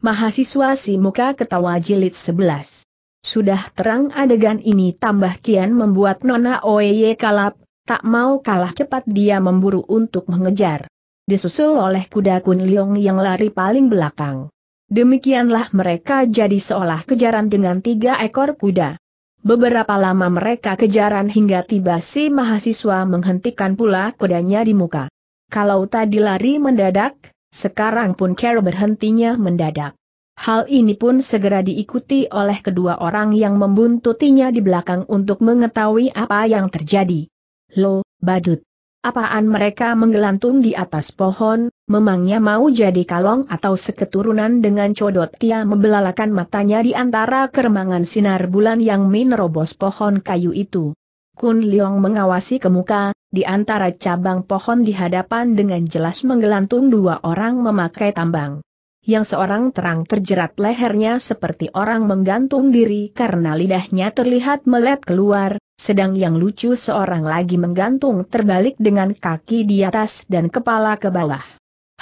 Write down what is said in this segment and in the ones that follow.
Mahasiswa si muka ketawa jilid 11. Sudah terang adegan ini tambah kian membuat Nona Oeye kalap, tak mau kalah cepat dia memburu untuk mengejar. Disusul oleh kuda kun Leong yang lari paling belakang. Demikianlah mereka jadi seolah kejaran dengan tiga ekor kuda. Beberapa lama mereka kejaran hingga tiba si mahasiswa menghentikan pula kudanya di muka. Kalau tadi lari mendadak, sekarang pun Carol berhentinya mendadak. Hal ini pun segera diikuti oleh kedua orang yang membuntutinya di belakang untuk mengetahui apa yang terjadi. Lo, badut. Apaan mereka menggelantung di atas pohon, memangnya mau jadi kalong atau seketurunan dengan codot Tia membelalakan matanya di antara keremangan sinar bulan yang menerobos pohon kayu itu. Kun Leong mengawasi ke muka, di antara cabang pohon di hadapan dengan jelas menggelantung dua orang memakai tambang. Yang seorang terang terjerat lehernya seperti orang menggantung diri karena lidahnya terlihat melet keluar, sedang yang lucu seorang lagi menggantung terbalik dengan kaki di atas dan kepala ke bawah.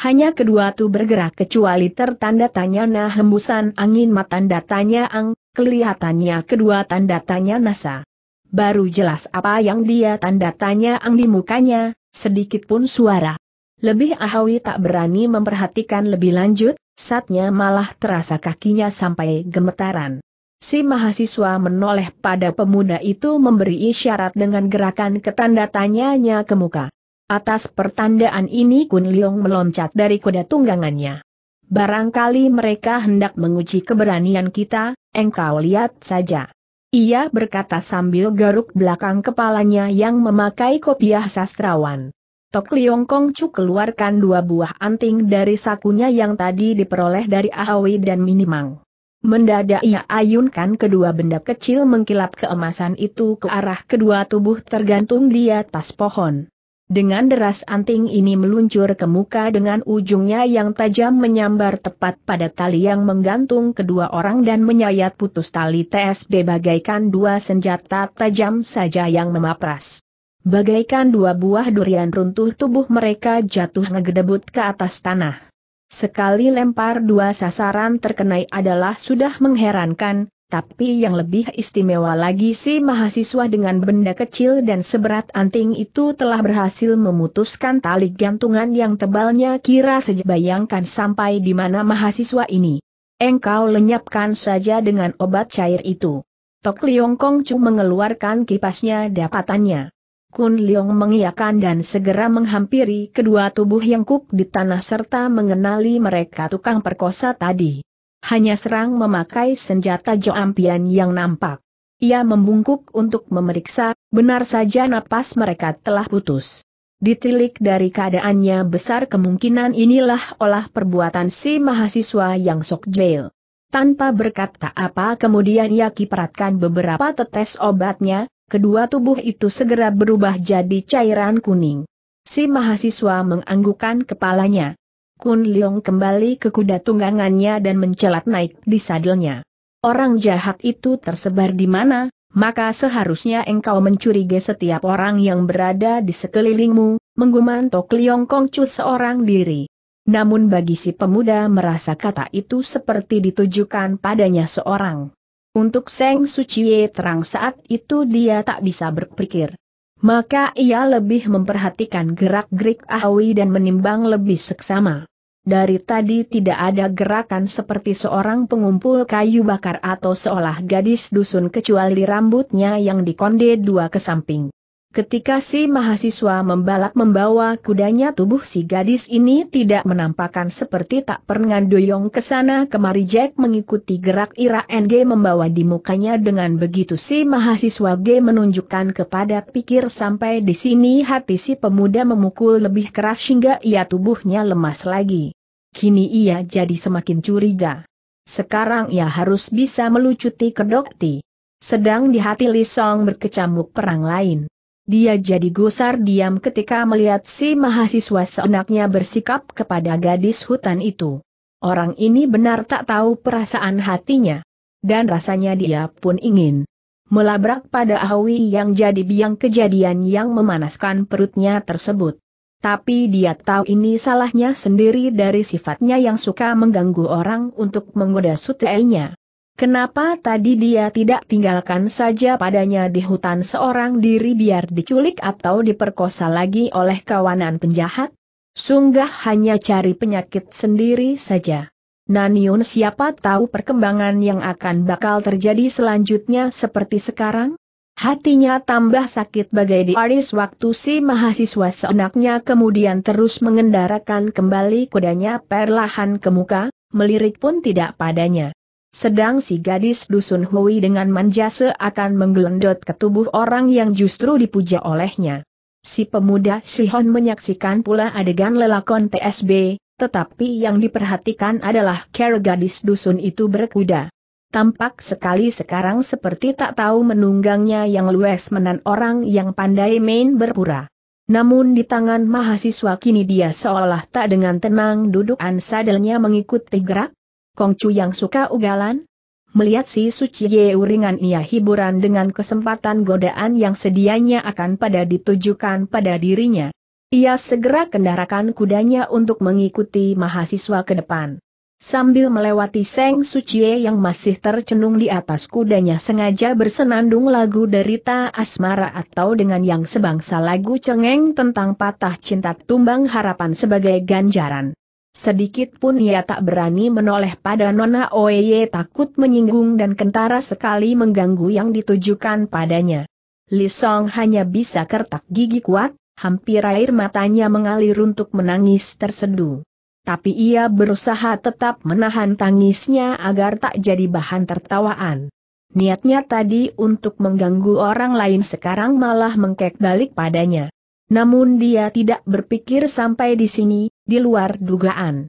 Hanya kedua tu bergerak kecuali tertanda tanya nah hembusan angin matanda tanya ang, kelihatannya kedua tanda tanya nasa. Baru jelas apa yang dia tanda tanya ang di mukanya, sedikit pun suara. Lebih Ahawi tak berani memperhatikan lebih lanjut, saatnya malah terasa kakinya sampai gemetaran. Si mahasiswa menoleh pada pemuda itu memberi isyarat dengan gerakan ketanda tanyanya ke muka. Atas pertandaan ini Kun Liong meloncat dari kuda tunggangannya. Barangkali mereka hendak menguji keberanian kita, engkau lihat saja. Ia berkata sambil garuk belakang kepalanya yang memakai kopiah sastrawan. Tok Liong Kong Chu keluarkan dua buah anting dari sakunya yang tadi diperoleh dari Ahawi dan Minimang. Mendadak ia ayunkan kedua benda kecil mengkilap keemasan itu ke arah kedua tubuh tergantung di atas pohon. Dengan deras anting ini meluncur ke muka dengan ujungnya yang tajam menyambar tepat pada tali yang menggantung kedua orang dan menyayat putus tali TSB bagaikan dua senjata tajam saja yang memapras. Bagaikan dua buah durian runtuh tubuh mereka jatuh ngegedebut ke atas tanah. Sekali lempar dua sasaran terkenai adalah sudah mengherankan, tapi yang lebih istimewa lagi si mahasiswa dengan benda kecil dan seberat anting itu telah berhasil memutuskan tali gantungan yang tebalnya kira sejebayangkan sampai di mana mahasiswa ini. Engkau lenyapkan saja dengan obat cair itu. Tok Liong Kong Chu mengeluarkan kipasnya dapatannya. Kun Liong mengiakan dan segera menghampiri kedua tubuh yang kuk di tanah serta mengenali mereka tukang perkosa tadi hanya serang memakai senjata Joampian yang nampak. Ia membungkuk untuk memeriksa, benar saja napas mereka telah putus. Ditilik dari keadaannya besar kemungkinan inilah olah perbuatan si mahasiswa yang sok jail. Tanpa berkata apa kemudian ia kiperatkan beberapa tetes obatnya, kedua tubuh itu segera berubah jadi cairan kuning. Si mahasiswa menganggukkan kepalanya. Kun Leong kembali ke kuda tunggangannya dan mencelat naik di sadelnya. Orang jahat itu tersebar di mana, maka seharusnya engkau mencurigai setiap orang yang berada di sekelilingmu, menggumam Tok Leong Kongcu seorang diri. Namun bagi si pemuda merasa kata itu seperti ditujukan padanya seorang. Untuk Seng Suciye terang saat itu dia tak bisa berpikir maka ia lebih memperhatikan gerak-gerik Ahwi dan menimbang lebih seksama. Dari tadi tidak ada gerakan seperti seorang pengumpul kayu bakar atau seolah gadis dusun kecuali rambutnya yang dikonde dua ke samping. Ketika si mahasiswa membalap membawa kudanya tubuh si gadis ini tidak menampakkan seperti tak pernah doyong ke sana kemari Jack mengikuti gerak Ira NG membawa di mukanya dengan begitu si mahasiswa G menunjukkan kepada pikir sampai di sini hati si pemuda memukul lebih keras hingga ia tubuhnya lemas lagi. Kini ia jadi semakin curiga. Sekarang ia harus bisa melucuti kedokti. Sedang di hati Lisong berkecamuk perang lain. Dia jadi gusar diam ketika melihat si mahasiswa seenaknya bersikap kepada gadis hutan itu. Orang ini benar tak tahu perasaan hatinya. Dan rasanya dia pun ingin melabrak pada Awi yang jadi biang kejadian yang memanaskan perutnya tersebut. Tapi dia tahu ini salahnya sendiri dari sifatnya yang suka mengganggu orang untuk menggoda sutelnya. Kenapa tadi dia tidak tinggalkan saja padanya di hutan seorang diri biar diculik atau diperkosa lagi oleh kawanan penjahat? Sunggah hanya cari penyakit sendiri saja. Naniun siapa tahu perkembangan yang akan bakal terjadi selanjutnya seperti sekarang? Hatinya tambah sakit bagai diaris waktu si mahasiswa seenaknya kemudian terus mengendarakan kembali kudanya perlahan ke muka, melirik pun tidak padanya. Sedang si gadis dusun Hui dengan manja seakan menggelendot ke tubuh orang yang justru dipuja olehnya. Si pemuda Sihon menyaksikan pula adegan lelakon TSB, tetapi yang diperhatikan adalah cara gadis dusun itu berkuda. Tampak sekali sekarang seperti tak tahu menunggangnya yang luas menan orang yang pandai main berpura. Namun di tangan mahasiswa kini dia seolah tak dengan tenang duduk ansadelnya mengikuti gerak, Kongcu yang suka ugalan? Melihat si Suci Ye Uringan ia hiburan dengan kesempatan godaan yang sedianya akan pada ditujukan pada dirinya. Ia segera kendarakan kudanya untuk mengikuti mahasiswa ke depan. Sambil melewati Seng Sucie yang masih tercenung di atas kudanya sengaja bersenandung lagu derita asmara atau dengan yang sebangsa lagu cengeng tentang patah cinta tumbang harapan sebagai ganjaran. Sedikit pun ia tak berani menoleh pada Nona Oye takut menyinggung dan kentara sekali mengganggu yang ditujukan padanya. Lisong hanya bisa kertak gigi kuat, hampir air matanya mengalir untuk menangis terseduh. Tapi ia berusaha tetap menahan tangisnya agar tak jadi bahan tertawaan. Niatnya tadi untuk mengganggu orang lain sekarang malah mengkek balik padanya. Namun dia tidak berpikir sampai di sini, di luar dugaan.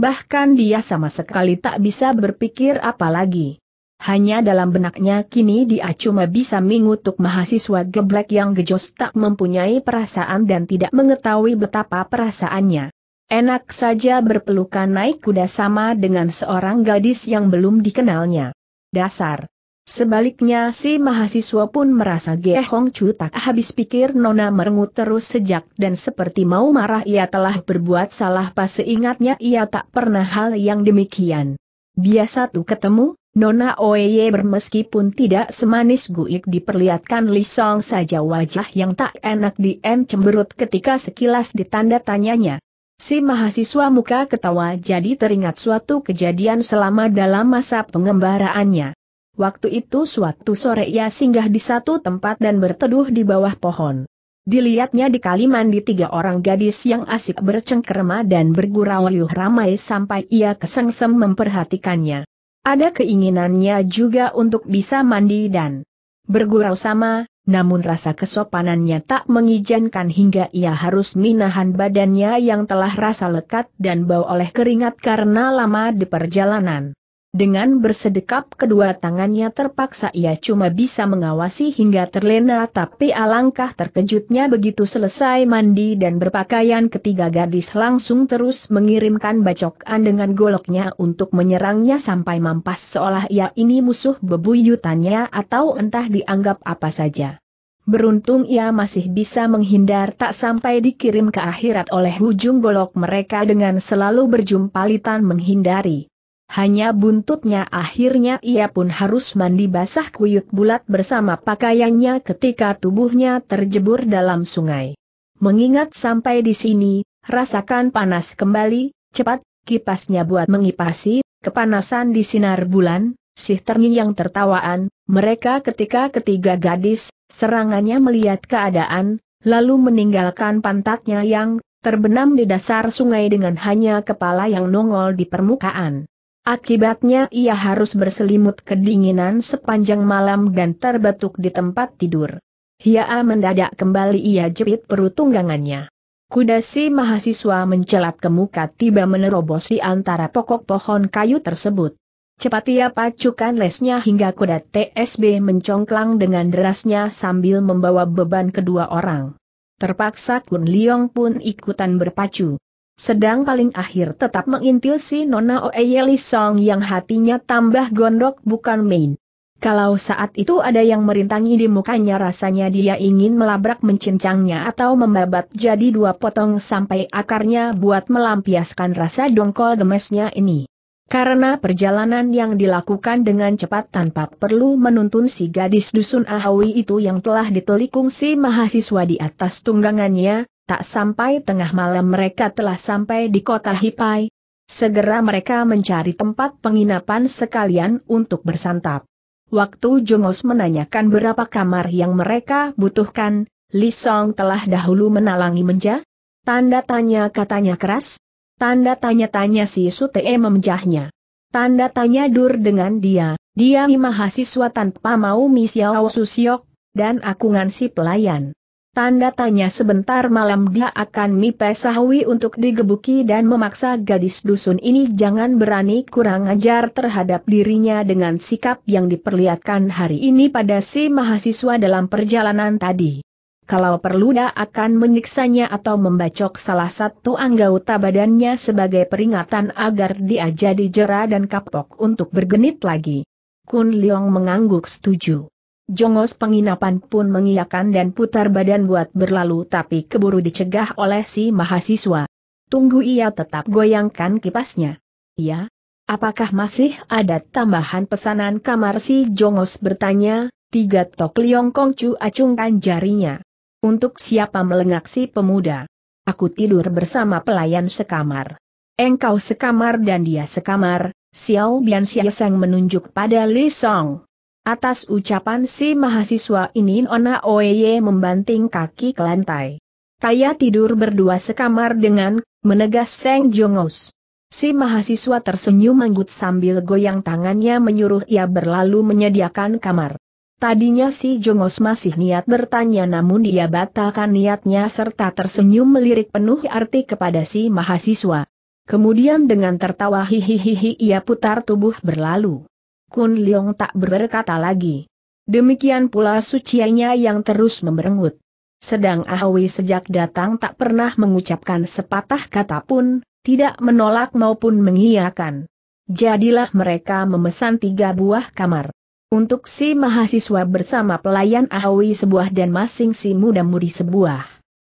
Bahkan dia sama sekali tak bisa berpikir apa lagi. Hanya dalam benaknya kini dia cuma bisa mengutuk mahasiswa geblek yang gejos tak mempunyai perasaan dan tidak mengetahui betapa perasaannya. Enak saja berpelukan naik kuda sama dengan seorang gadis yang belum dikenalnya. Dasar Sebaliknya si mahasiswa pun merasa Ge Hong tak habis pikir Nona merengut terus sejak dan seperti mau marah ia telah berbuat salah pas seingatnya ia tak pernah hal yang demikian. Biasa tuh ketemu, Nona Oeye bermeskipun tidak semanis guik diperlihatkan Lisong saja wajah yang tak enak di dien cemberut ketika sekilas ditanda tanyanya. Si mahasiswa muka ketawa jadi teringat suatu kejadian selama dalam masa pengembaraannya. Waktu itu suatu sore ia singgah di satu tempat dan berteduh di bawah pohon. Dilihatnya di kali mandi tiga orang gadis yang asik bercengkerma dan bergurau liuh ramai sampai ia kesengsem memperhatikannya. Ada keinginannya juga untuk bisa mandi dan bergurau sama, namun rasa kesopanannya tak mengizinkan hingga ia harus minahan badannya yang telah rasa lekat dan bau oleh keringat karena lama di perjalanan. Dengan bersedekap kedua tangannya terpaksa ia cuma bisa mengawasi hingga terlena tapi alangkah terkejutnya begitu selesai mandi dan berpakaian ketiga gadis langsung terus mengirimkan bacokan dengan goloknya untuk menyerangnya sampai mampas seolah ia ini musuh bebuyutannya atau entah dianggap apa saja. Beruntung ia masih bisa menghindar tak sampai dikirim ke akhirat oleh ujung golok mereka dengan selalu berjumpalitan menghindari hanya buntutnya akhirnya ia pun harus mandi basah kuyuk bulat bersama pakaiannya ketika tubuhnya terjebur dalam sungai. Mengingat sampai di sini, rasakan panas kembali, cepat, kipasnya buat mengipasi, kepanasan di sinar bulan, sih yang tertawaan, mereka ketika ketiga gadis, serangannya melihat keadaan, lalu meninggalkan pantatnya yang terbenam di dasar sungai dengan hanya kepala yang nongol di permukaan. Akibatnya ia harus berselimut kedinginan sepanjang malam dan terbatuk di tempat tidur. Hia mendadak kembali ia jepit perut tunggangannya. Kuda si mahasiswa mencelat ke muka tiba menerobosi antara pokok pohon kayu tersebut. Cepat ia pacukan lesnya hingga kuda TSB mencongklang dengan derasnya sambil membawa beban kedua orang. Terpaksa Kun Liong pun ikutan berpacu. Sedang paling akhir tetap mengintil si Nona Oeyeli Song yang hatinya tambah gondok bukan main. Kalau saat itu ada yang merintangi di mukanya rasanya dia ingin melabrak mencincangnya atau membabat jadi dua potong sampai akarnya buat melampiaskan rasa dongkol gemesnya ini. Karena perjalanan yang dilakukan dengan cepat tanpa perlu menuntun si gadis dusun Ahawi itu yang telah ditelikung si mahasiswa di atas tunggangannya, Tak sampai tengah malam mereka telah sampai di kota Hipai. Segera mereka mencari tempat penginapan sekalian untuk bersantap. Waktu Jongos menanyakan berapa kamar yang mereka butuhkan, Li Song telah dahulu menalangi menja? Tanda tanya katanya keras? Tanda tanya-tanya si Sute memejahnya. Tanda tanya dur dengan dia, dia mahasiswa tanpa mau misiau susiok, dan akungan si pelayan. Tanda tanya sebentar malam dia akan mipesahwi untuk digebuki dan memaksa gadis dusun ini jangan berani kurang ajar terhadap dirinya dengan sikap yang diperlihatkan hari ini pada si mahasiswa dalam perjalanan tadi. Kalau perlu dia akan menyiksanya atau membacok salah satu anggota badannya sebagai peringatan agar dia jadi jera dan kapok untuk bergenit lagi. Kun Leong mengangguk setuju. Jongos penginapan pun mengiyakan dan putar badan buat berlalu tapi keburu dicegah oleh si mahasiswa. Tunggu ia tetap goyangkan kipasnya. Ya, Apakah masih ada tambahan pesanan kamar si Jongos bertanya, tiga tok liong kongcu acungkan jarinya. Untuk siapa melengak si pemuda? Aku tidur bersama pelayan sekamar. Engkau sekamar dan dia sekamar, Xiao Bian Seng menunjuk pada Li Song. Atas ucapan si mahasiswa ini Nona Oeye membanting kaki ke lantai. Taya tidur berdua sekamar dengan, menegas Seng Jongos. Si mahasiswa tersenyum manggut sambil goyang tangannya menyuruh ia berlalu menyediakan kamar. Tadinya si Jongos masih niat bertanya namun dia batalkan niatnya serta tersenyum melirik penuh arti kepada si mahasiswa. Kemudian dengan tertawa hihihihi ia putar tubuh berlalu. Kun Leong tak berkata lagi. Demikian pula sucianya yang terus memberengut. Sedang Ahwi sejak datang tak pernah mengucapkan sepatah kata pun, tidak menolak maupun mengiyakan. Jadilah mereka memesan tiga buah kamar. Untuk si mahasiswa bersama pelayan Ahwi sebuah dan masing si muda-mudi sebuah.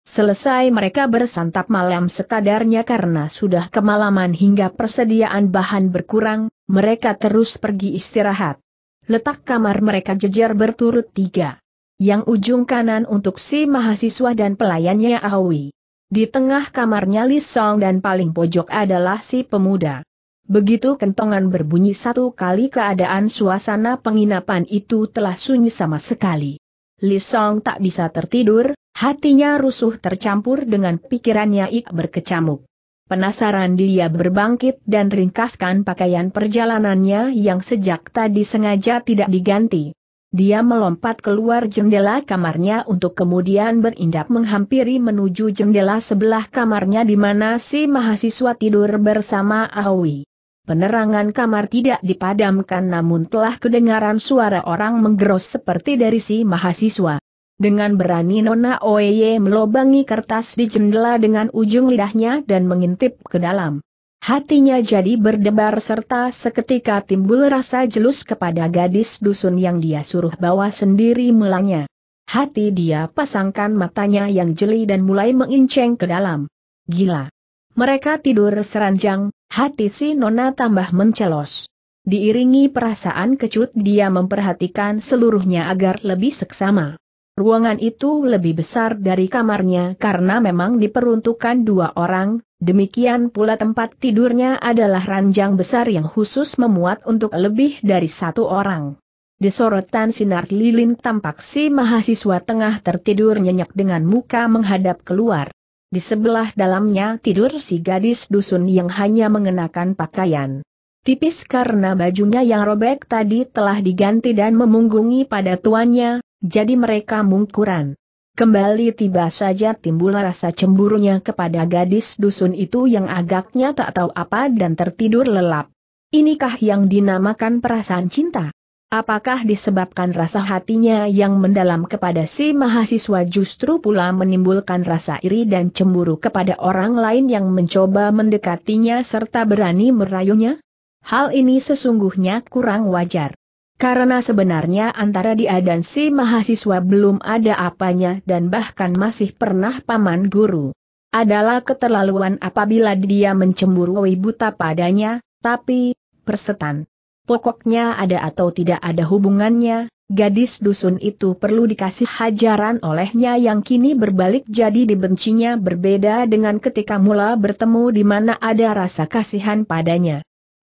Selesai mereka bersantap malam sekadarnya karena sudah kemalaman hingga persediaan bahan berkurang, mereka terus pergi istirahat. Letak kamar mereka jejer berturut tiga. Yang ujung kanan untuk si mahasiswa dan pelayannya Awi. Di tengah kamarnya Lisong dan paling pojok adalah si pemuda. Begitu kentongan berbunyi satu kali keadaan suasana penginapan itu telah sunyi sama sekali. Lisong tak bisa tertidur, hatinya rusuh tercampur dengan pikirannya Ik berkecamuk. Penasaran dia berbangkit dan ringkaskan pakaian perjalanannya yang sejak tadi sengaja tidak diganti. Dia melompat keluar jendela kamarnya untuk kemudian berindap menghampiri menuju jendela sebelah kamarnya di mana si mahasiswa tidur bersama Awi. Penerangan kamar tidak dipadamkan namun telah kedengaran suara orang menggeros seperti dari si mahasiswa. Dengan berani Nona Oye melobangi kertas di jendela dengan ujung lidahnya dan mengintip ke dalam. Hatinya jadi berdebar serta seketika timbul rasa jelus kepada gadis dusun yang dia suruh bawa sendiri mulanya. Hati dia pasangkan matanya yang jeli dan mulai menginceng ke dalam. Gila. Mereka tidur seranjang, hati si Nona tambah mencelos. Diiringi perasaan kecut dia memperhatikan seluruhnya agar lebih seksama. Ruangan itu lebih besar dari kamarnya karena memang diperuntukkan dua orang, demikian pula tempat tidurnya adalah ranjang besar yang khusus memuat untuk lebih dari satu orang. Di sorotan sinar lilin tampak si mahasiswa tengah tertidur nyenyak dengan muka menghadap keluar. Di sebelah dalamnya tidur si gadis dusun yang hanya mengenakan pakaian tipis karena bajunya yang robek tadi telah diganti dan memunggungi pada tuannya, jadi mereka mungkuran. Kembali tiba saja timbul rasa cemburunya kepada gadis dusun itu yang agaknya tak tahu apa dan tertidur lelap. Inikah yang dinamakan perasaan cinta? Apakah disebabkan rasa hatinya yang mendalam kepada si mahasiswa justru pula menimbulkan rasa iri dan cemburu kepada orang lain yang mencoba mendekatinya serta berani merayunya? Hal ini sesungguhnya kurang wajar. Karena sebenarnya antara dia dan si mahasiswa belum ada apanya dan bahkan masih pernah paman guru. Adalah keterlaluan apabila dia mencemburui buta padanya, tapi, persetan. Pokoknya ada atau tidak ada hubungannya, gadis dusun itu perlu dikasih hajaran olehnya yang kini berbalik jadi dibencinya berbeda dengan ketika mula bertemu di mana ada rasa kasihan padanya.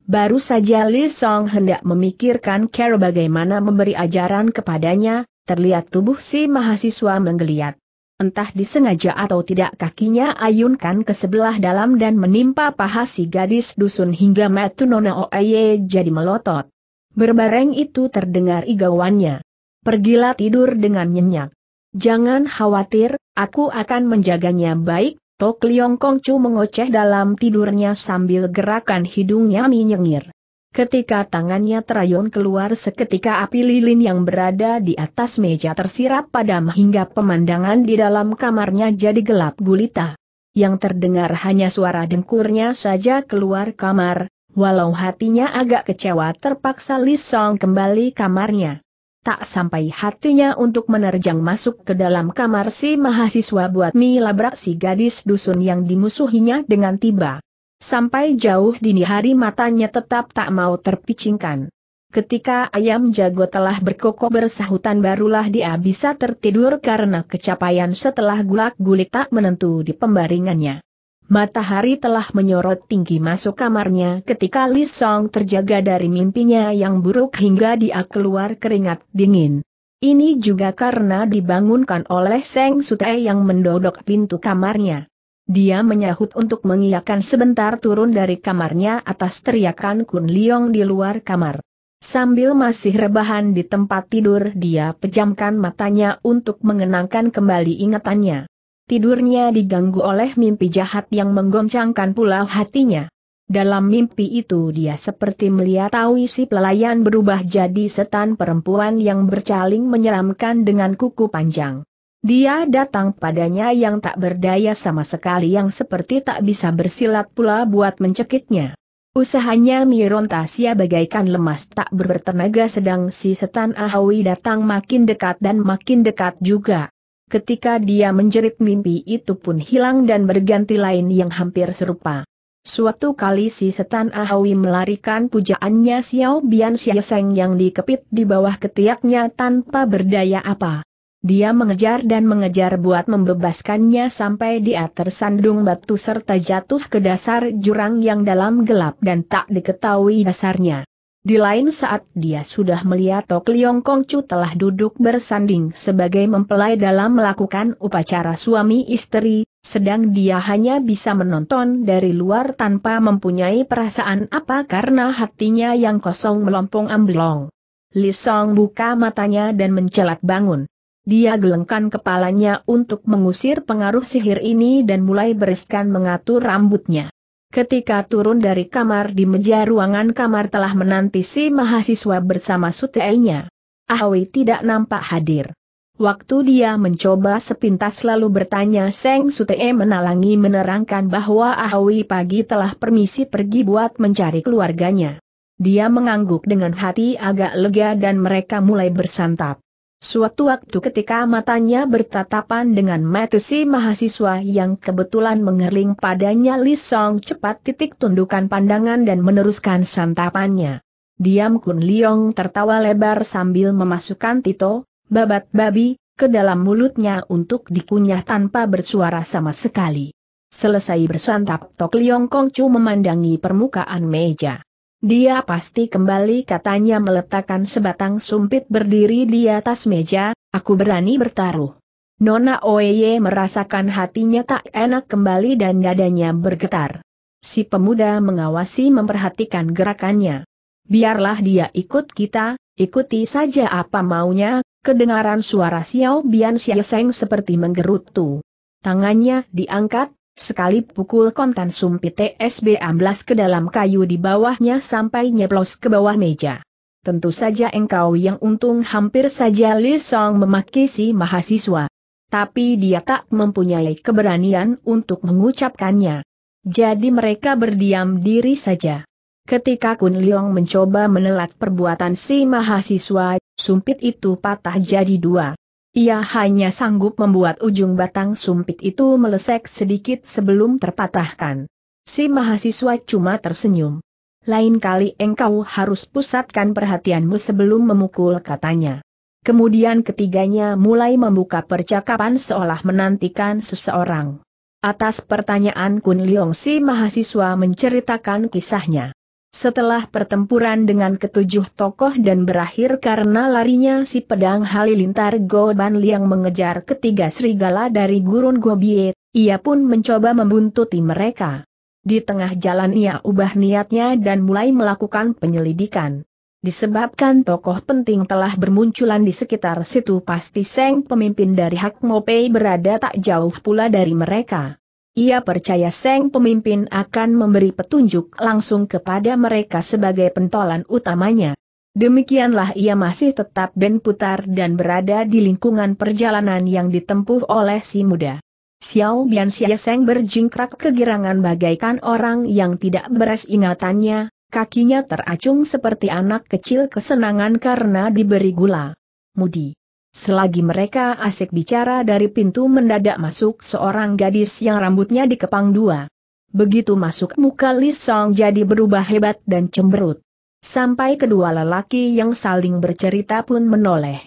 Baru saja Li Song hendak memikirkan cara bagaimana memberi ajaran kepadanya, terlihat tubuh si mahasiswa menggeliat. Entah disengaja atau tidak kakinya ayunkan ke sebelah dalam dan menimpa paha si gadis dusun hingga nona oaye jadi melotot. Berbareng itu terdengar igawannya. Pergilah tidur dengan nyenyak. Jangan khawatir, aku akan menjaganya baik, Tok Liong Kong Chu mengoceh dalam tidurnya sambil gerakan hidungnya menyengir. Ketika tangannya terayun keluar seketika api lilin yang berada di atas meja tersirap padam hingga pemandangan di dalam kamarnya jadi gelap gulita. Yang terdengar hanya suara dengkurnya saja keluar kamar, walau hatinya agak kecewa terpaksa Lisong kembali kamarnya tak sampai hatinya untuk menerjang masuk ke dalam kamar si mahasiswa buat milabrak si gadis dusun yang dimusuhinya dengan tiba. Sampai jauh dini hari matanya tetap tak mau terpicingkan. Ketika ayam jago telah berkokok bersahutan barulah dia bisa tertidur karena kecapaian setelah gulak-gulik tak menentu di pembaringannya. Matahari telah menyorot tinggi masuk kamarnya ketika Li Song terjaga dari mimpinya yang buruk hingga dia keluar keringat dingin. Ini juga karena dibangunkan oleh Seng Sutai yang mendodok pintu kamarnya. Dia menyahut untuk mengiyakan sebentar turun dari kamarnya atas teriakan Kun Liong di luar kamar. Sambil masih rebahan di tempat tidur dia pejamkan matanya untuk mengenangkan kembali ingatannya tidurnya diganggu oleh mimpi jahat yang menggoncangkan pula hatinya. Dalam mimpi itu dia seperti melihat tawi si pelayan berubah jadi setan perempuan yang bercaling menyeramkan dengan kuku panjang. Dia datang padanya yang tak berdaya sama sekali yang seperti tak bisa bersilat pula buat mencekiknya. Usahanya Miron bagaikan lemas tak bertenaga sedang si setan Ahawi datang makin dekat dan makin dekat juga. Ketika dia menjerit mimpi itu pun hilang dan berganti lain yang hampir serupa. Suatu kali si setan Ahawi melarikan pujaannya Xiao Bian Xiaoseng yang dikepit di bawah ketiaknya tanpa berdaya apa. Dia mengejar dan mengejar buat membebaskannya sampai dia tersandung batu serta jatuh ke dasar jurang yang dalam gelap dan tak diketahui dasarnya. Di lain saat dia sudah melihat Tok Liong Kongcu telah duduk bersanding sebagai mempelai dalam melakukan upacara suami istri, sedang dia hanya bisa menonton dari luar tanpa mempunyai perasaan apa karena hatinya yang kosong melompong amblong. Song buka matanya dan mencelat bangun. Dia gelengkan kepalanya untuk mengusir pengaruh sihir ini dan mulai bereskan mengatur rambutnya. Ketika turun dari kamar di meja ruangan kamar telah menanti si mahasiswa bersama sutenya. Ahwi tidak nampak hadir. Waktu dia mencoba sepintas lalu bertanya Seng Sute menalangi menerangkan bahwa Ahwi pagi telah permisi pergi buat mencari keluarganya. Dia mengangguk dengan hati agak lega dan mereka mulai bersantap. Suatu waktu ketika matanya bertatapan dengan si mahasiswa yang kebetulan mengerling padanya Li Song cepat titik tundukan pandangan dan meneruskan santapannya. Diam Kun Liong tertawa lebar sambil memasukkan Tito, babat babi, ke dalam mulutnya untuk dikunyah tanpa bersuara sama sekali. Selesai bersantap Tok Liong Kongcu memandangi permukaan meja. Dia pasti kembali katanya meletakkan sebatang sumpit berdiri di atas meja, aku berani bertaruh. Nona Oeye merasakan hatinya tak enak kembali dan dadanya bergetar. Si pemuda mengawasi memperhatikan gerakannya. Biarlah dia ikut kita, ikuti saja apa maunya, kedengaran suara Xiao Bian Xiaoseng seperti menggerutu. Tangannya diangkat, Sekali pukul kontan sumpit TSB amblas ke dalam kayu di bawahnya sampai nyeplos ke bawah meja. Tentu saja engkau yang untung hampir saja Li Song memaki si mahasiswa. Tapi dia tak mempunyai keberanian untuk mengucapkannya. Jadi mereka berdiam diri saja. Ketika Kun Leong mencoba menelat perbuatan si mahasiswa, sumpit itu patah jadi dua. Ia hanya sanggup membuat ujung batang sumpit itu melesek sedikit sebelum terpatahkan. Si mahasiswa cuma tersenyum. Lain kali engkau harus pusatkan perhatianmu sebelum memukul katanya. Kemudian ketiganya mulai membuka percakapan seolah menantikan seseorang. Atas pertanyaan Kun Leong si mahasiswa menceritakan kisahnya. Setelah pertempuran dengan ketujuh tokoh dan berakhir karena larinya si pedang halilintar Goban Liang mengejar ketiga serigala dari gurun Gobie, ia pun mencoba membuntuti mereka. Di tengah jalan ia ubah niatnya dan mulai melakukan penyelidikan. Disebabkan tokoh penting telah bermunculan di sekitar situ pasti Seng pemimpin dari Hak Mopei berada tak jauh pula dari mereka. Ia percaya Seng pemimpin akan memberi petunjuk langsung kepada mereka sebagai pentolan utamanya. Demikianlah ia masih tetap ben putar dan berada di lingkungan perjalanan yang ditempuh oleh si muda. Xiao Bian Xia Seng berjingkrak kegirangan bagaikan orang yang tidak beres ingatannya, kakinya teracung seperti anak kecil kesenangan karena diberi gula. Mudi. Selagi mereka asik bicara dari pintu mendadak masuk seorang gadis yang rambutnya dikepang dua. Begitu masuk muka Li Song jadi berubah hebat dan cemberut. Sampai kedua lelaki yang saling bercerita pun menoleh.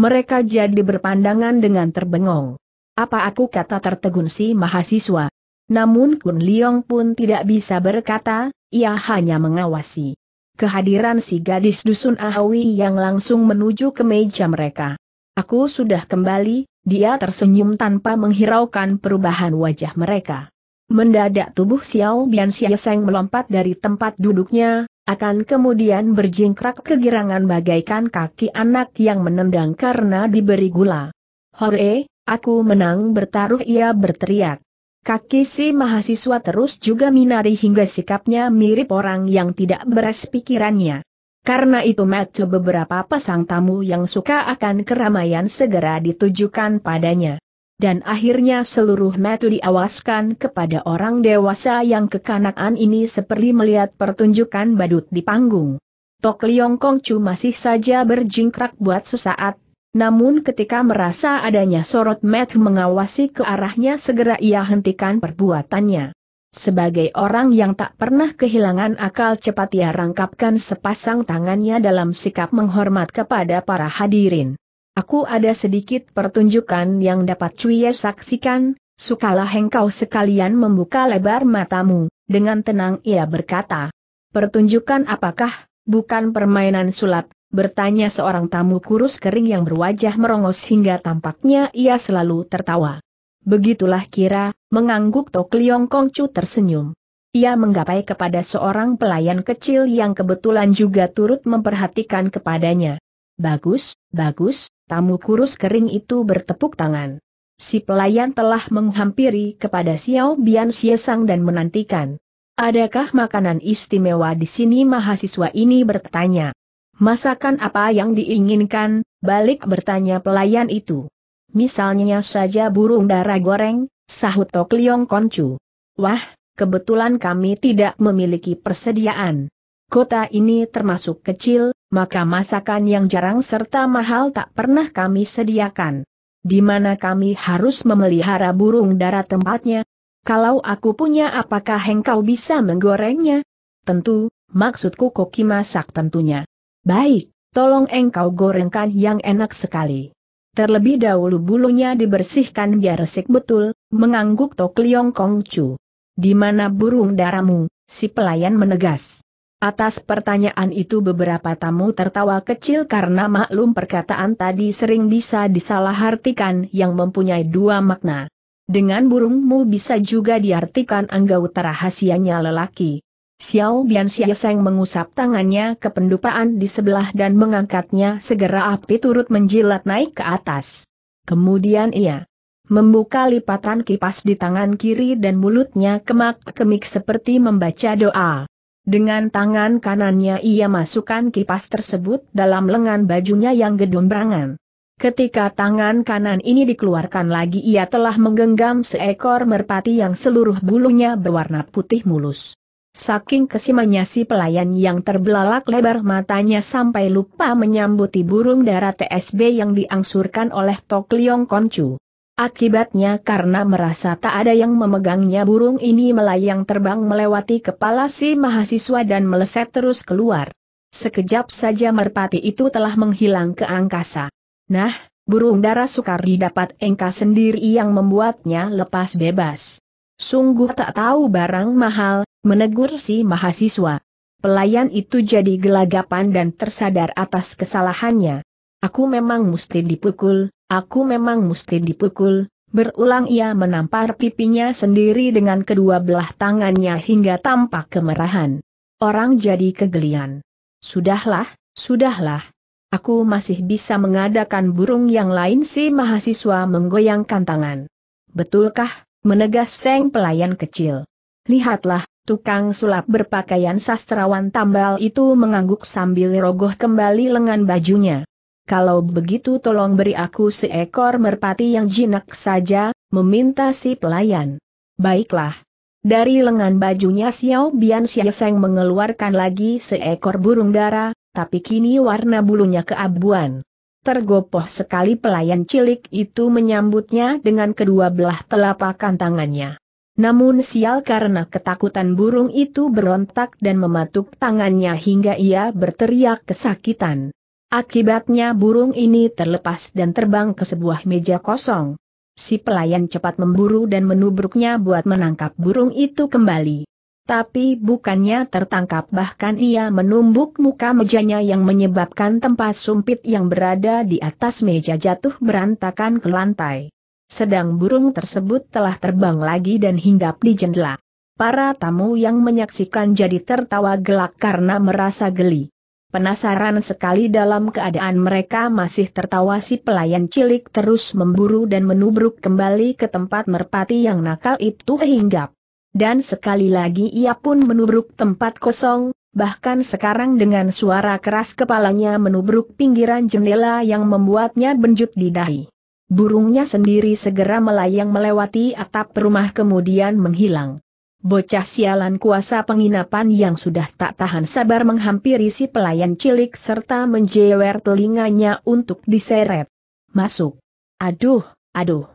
Mereka jadi berpandangan dengan terbengong. Apa aku kata tertegun si mahasiswa? Namun Kun Leong pun tidak bisa berkata, ia hanya mengawasi kehadiran si gadis dusun Ahawi yang langsung menuju ke meja mereka. Aku sudah kembali, dia tersenyum tanpa menghiraukan perubahan wajah mereka. Mendadak tubuh Xiao Bian Seng melompat dari tempat duduknya, akan kemudian berjingkrak kegirangan bagaikan kaki anak yang menendang karena diberi gula. Hore, aku menang bertaruh ia berteriak. Kaki si mahasiswa terus juga minari hingga sikapnya mirip orang yang tidak beres pikirannya. Karena itu Matthew beberapa pasang tamu yang suka akan keramaian segera ditujukan padanya. Dan akhirnya seluruh metu diawaskan kepada orang dewasa yang kekanakan ini seperti melihat pertunjukan badut di panggung. Tok Kong Chu masih saja berjingkrak buat sesaat, namun ketika merasa adanya sorot metu mengawasi ke arahnya segera ia hentikan perbuatannya. Sebagai orang yang tak pernah kehilangan akal cepat ia rangkapkan sepasang tangannya dalam sikap menghormat kepada para hadirin. Aku ada sedikit pertunjukan yang dapat Cuye saksikan, sukalah engkau sekalian membuka lebar matamu, dengan tenang ia berkata. Pertunjukan apakah, bukan permainan sulap, bertanya seorang tamu kurus kering yang berwajah merongos hingga tampaknya ia selalu tertawa. Begitulah kira, mengangguk Tok Liong Kongcu tersenyum. Ia menggapai kepada seorang pelayan kecil yang kebetulan juga turut memperhatikan kepadanya. Bagus, bagus, tamu kurus kering itu bertepuk tangan. Si pelayan telah menghampiri kepada Xiao Bian Siesang dan menantikan. Adakah makanan istimewa di sini mahasiswa ini bertanya. Masakan apa yang diinginkan, balik bertanya pelayan itu. Misalnya saja burung darah goreng, sahut Tok Liong Koncu. Wah, kebetulan kami tidak memiliki persediaan. Kota ini termasuk kecil, maka masakan yang jarang serta mahal tak pernah kami sediakan. Di mana kami harus memelihara burung darah tempatnya? Kalau aku punya apakah engkau bisa menggorengnya? Tentu, maksudku koki masak tentunya. Baik, tolong engkau gorengkan yang enak sekali. Terlebih dahulu bulunya dibersihkan biar resik betul, mengangguk Tok Liong Kong Chu. Di mana burung daramu, si pelayan menegas. Atas pertanyaan itu beberapa tamu tertawa kecil karena maklum perkataan tadi sering bisa disalahartikan yang mempunyai dua makna. Dengan burungmu bisa juga diartikan anggota rahasianya lelaki. Xiao Bian Xia Seng mengusap tangannya ke pendupaan di sebelah dan mengangkatnya segera api turut menjilat naik ke atas. Kemudian ia membuka lipatan kipas di tangan kiri dan mulutnya kemak-kemik seperti membaca doa. Dengan tangan kanannya ia masukkan kipas tersebut dalam lengan bajunya yang gedombrangan. Ketika tangan kanan ini dikeluarkan lagi ia telah menggenggam seekor merpati yang seluruh bulunya berwarna putih mulus. Saking kesimanya si pelayan yang terbelalak lebar matanya sampai lupa menyambuti burung darah TSB yang diangsurkan oleh Tok Liong Konchu. Akibatnya karena merasa tak ada yang memegangnya burung ini melayang terbang melewati kepala si mahasiswa dan meleset terus keluar. Sekejap saja merpati itu telah menghilang ke angkasa. Nah, burung darah sukar didapat engka sendiri yang membuatnya lepas bebas. Sungguh tak tahu barang mahal, menegur si mahasiswa. Pelayan itu jadi gelagapan dan tersadar atas kesalahannya. Aku memang mesti dipukul, aku memang mesti dipukul, Berulang ia menampar pipinya sendiri dengan kedua belah tangannya hingga tampak kemerahan. Orang jadi kegelian. Sudahlah, sudahlah. Aku masih bisa mengadakan burung yang lain si mahasiswa menggoyangkan tangan. Betulkah, menegas seng pelayan kecil. Lihatlah, Tukang sulap berpakaian sastrawan tambal itu mengangguk sambil rogoh kembali lengan bajunya. Kalau begitu tolong beri aku seekor merpati yang jinak saja, meminta si pelayan. Baiklah. Dari lengan bajunya Xiao Bian Xiaoseng mengeluarkan lagi seekor burung dara, tapi kini warna bulunya keabuan. Tergopoh sekali pelayan cilik itu menyambutnya dengan kedua belah telapak tangannya. Namun sial karena ketakutan burung itu berontak dan mematuk tangannya hingga ia berteriak kesakitan. Akibatnya burung ini terlepas dan terbang ke sebuah meja kosong. Si pelayan cepat memburu dan menubruknya buat menangkap burung itu kembali. Tapi bukannya tertangkap bahkan ia menumbuk muka mejanya yang menyebabkan tempat sumpit yang berada di atas meja jatuh berantakan ke lantai. Sedang burung tersebut telah terbang lagi dan hinggap di jendela. Para tamu yang menyaksikan jadi tertawa gelak karena merasa geli. Penasaran sekali dalam keadaan mereka masih tertawa si pelayan cilik terus memburu dan menubruk kembali ke tempat merpati yang nakal itu hinggap. Dan sekali lagi ia pun menubruk tempat kosong, bahkan sekarang dengan suara keras kepalanya menubruk pinggiran jendela yang membuatnya benjut di dahi burungnya sendiri segera melayang melewati atap rumah kemudian menghilang. Bocah sialan kuasa penginapan yang sudah tak tahan sabar menghampiri si pelayan cilik serta menjewer telinganya untuk diseret. Masuk. Aduh, aduh.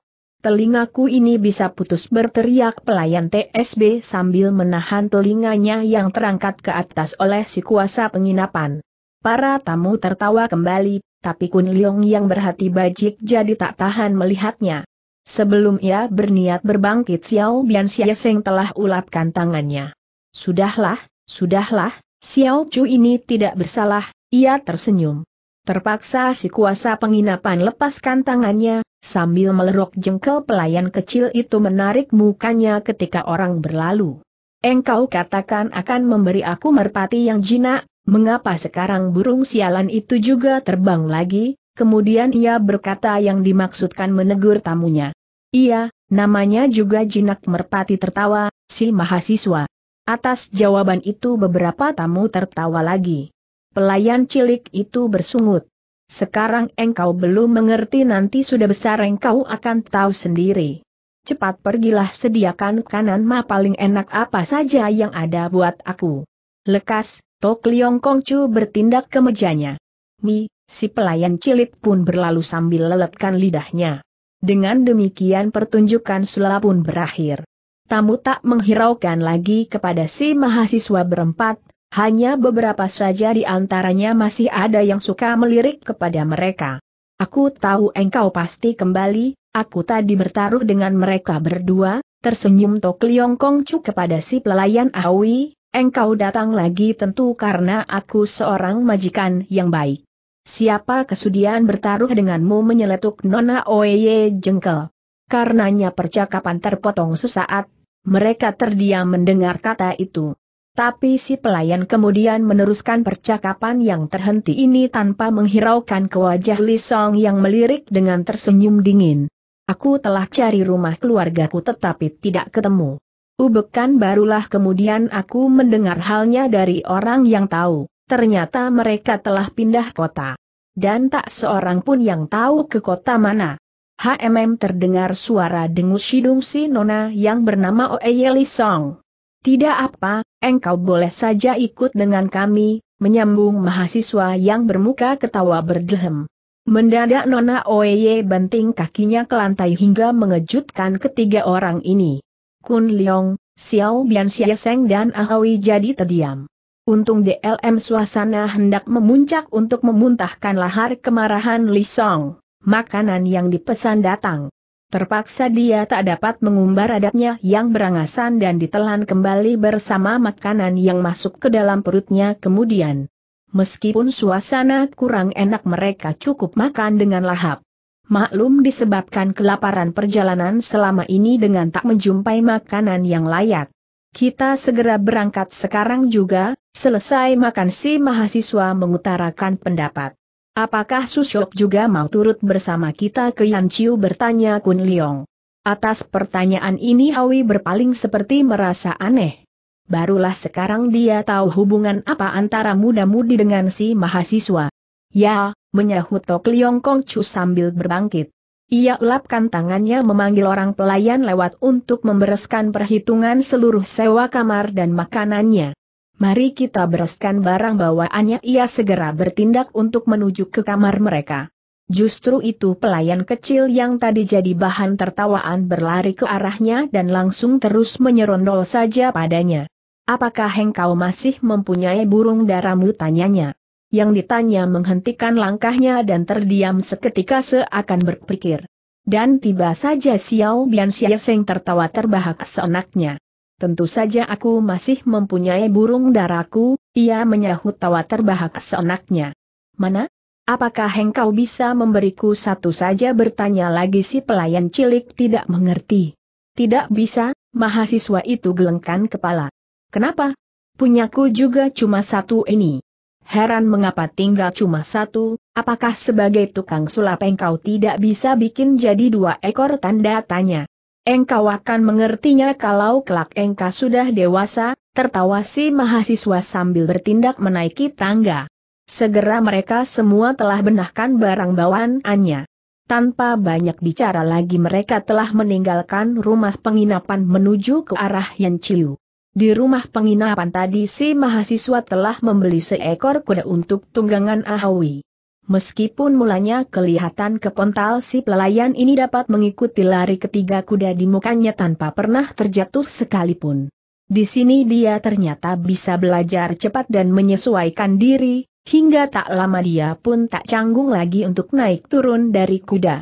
Telingaku ini bisa putus berteriak pelayan TSB sambil menahan telinganya yang terangkat ke atas oleh si kuasa penginapan. Para tamu tertawa kembali, tapi Kun Leong yang berhati bajik jadi tak tahan melihatnya. Sebelum ia berniat berbangkit Xiao Bian Seng telah ulapkan tangannya. Sudahlah, sudahlah, Xiao Chu ini tidak bersalah, ia tersenyum. Terpaksa si kuasa penginapan lepaskan tangannya, sambil melerok jengkel pelayan kecil itu menarik mukanya ketika orang berlalu. Engkau katakan akan memberi aku merpati yang jinak, Mengapa sekarang burung sialan itu juga terbang lagi? Kemudian ia berkata yang dimaksudkan menegur tamunya. Iya, namanya juga jinak merpati tertawa, si mahasiswa. Atas jawaban itu beberapa tamu tertawa lagi. Pelayan cilik itu bersungut. Sekarang engkau belum mengerti nanti sudah besar engkau akan tahu sendiri. Cepat pergilah sediakan kanan ma paling enak apa saja yang ada buat aku. Lekas, Tok Liong Chu bertindak ke mejanya. Mi, si pelayan cilik pun berlalu sambil leletkan lidahnya. Dengan demikian pertunjukan sulap pun berakhir. Tamu tak menghiraukan lagi kepada si mahasiswa berempat, hanya beberapa saja di antaranya masih ada yang suka melirik kepada mereka. Aku tahu engkau pasti kembali, aku tadi bertaruh dengan mereka berdua, tersenyum Tok Liong Chu kepada si pelayan Awi, Engkau datang lagi tentu karena aku seorang majikan yang baik. Siapa kesudian bertaruh denganmu menyeletuk Nona Oye jengkel? Karenanya percakapan terpotong sesaat, mereka terdiam mendengar kata itu. Tapi si pelayan kemudian meneruskan percakapan yang terhenti ini tanpa menghiraukan ke wajah Li Song yang melirik dengan tersenyum dingin. Aku telah cari rumah keluargaku tetapi tidak ketemu. Ubekan barulah kemudian aku mendengar halnya dari orang yang tahu, ternyata mereka telah pindah kota. Dan tak seorang pun yang tahu ke kota mana. HMM terdengar suara dengus hidung si nona yang bernama Oeyeli Song. Tidak apa, engkau boleh saja ikut dengan kami, menyambung mahasiswa yang bermuka ketawa berdehem. Mendadak Nona Oeye banting kakinya ke lantai hingga mengejutkan ketiga orang ini. Kun Leong, Xiao Bian Xieseng dan Ahawi jadi terdiam. Untung DLM suasana hendak memuncak untuk memuntahkan lahar kemarahan Li Song. Makanan yang dipesan datang. Terpaksa dia tak dapat mengumbar adatnya yang berangasan dan ditelan kembali bersama makanan yang masuk ke dalam perutnya kemudian. Meskipun suasana kurang enak mereka cukup makan dengan lahap. Maklum disebabkan kelaparan perjalanan selama ini dengan tak menjumpai makanan yang layak. Kita segera berangkat sekarang juga, selesai makan si mahasiswa mengutarakan pendapat. Apakah Susyok juga mau turut bersama kita ke Yanciu bertanya Kun Leong. Atas pertanyaan ini Hawi berpaling seperti merasa aneh. Barulah sekarang dia tahu hubungan apa antara muda-mudi dengan si mahasiswa. Ya, menyahut Tok Liong Kong Chu sambil berbangkit. Ia ulapkan tangannya memanggil orang pelayan lewat untuk membereskan perhitungan seluruh sewa kamar dan makanannya. Mari kita bereskan barang bawaannya ia segera bertindak untuk menuju ke kamar mereka. Justru itu pelayan kecil yang tadi jadi bahan tertawaan berlari ke arahnya dan langsung terus menyerondol saja padanya. Apakah engkau masih mempunyai burung daramu tanyanya? yang ditanya menghentikan langkahnya dan terdiam seketika seakan berpikir. Dan tiba saja Xiao Bian Seng tertawa terbahak seenaknya. Tentu saja aku masih mempunyai burung daraku, ia menyahut tawa terbahak seenaknya. Mana? Apakah engkau bisa memberiku satu saja bertanya lagi si pelayan cilik tidak mengerti. Tidak bisa, mahasiswa itu gelengkan kepala. Kenapa? Punyaku juga cuma satu ini. Heran mengapa tinggal cuma satu, apakah sebagai tukang sulap engkau tidak bisa bikin jadi dua ekor tanda tanya. Engkau akan mengertinya kalau kelak engkau sudah dewasa, tertawa si mahasiswa sambil bertindak menaiki tangga. Segera mereka semua telah benahkan barang bawaannya. Tanpa banyak bicara lagi mereka telah meninggalkan rumah penginapan menuju ke arah Yanciu. Di rumah penginapan tadi si mahasiswa telah membeli seekor kuda untuk tunggangan Ahawi. Meskipun mulanya kelihatan kepontal si pelayan ini dapat mengikuti lari ketiga kuda di mukanya tanpa pernah terjatuh sekalipun. Di sini dia ternyata bisa belajar cepat dan menyesuaikan diri, hingga tak lama dia pun tak canggung lagi untuk naik turun dari kuda.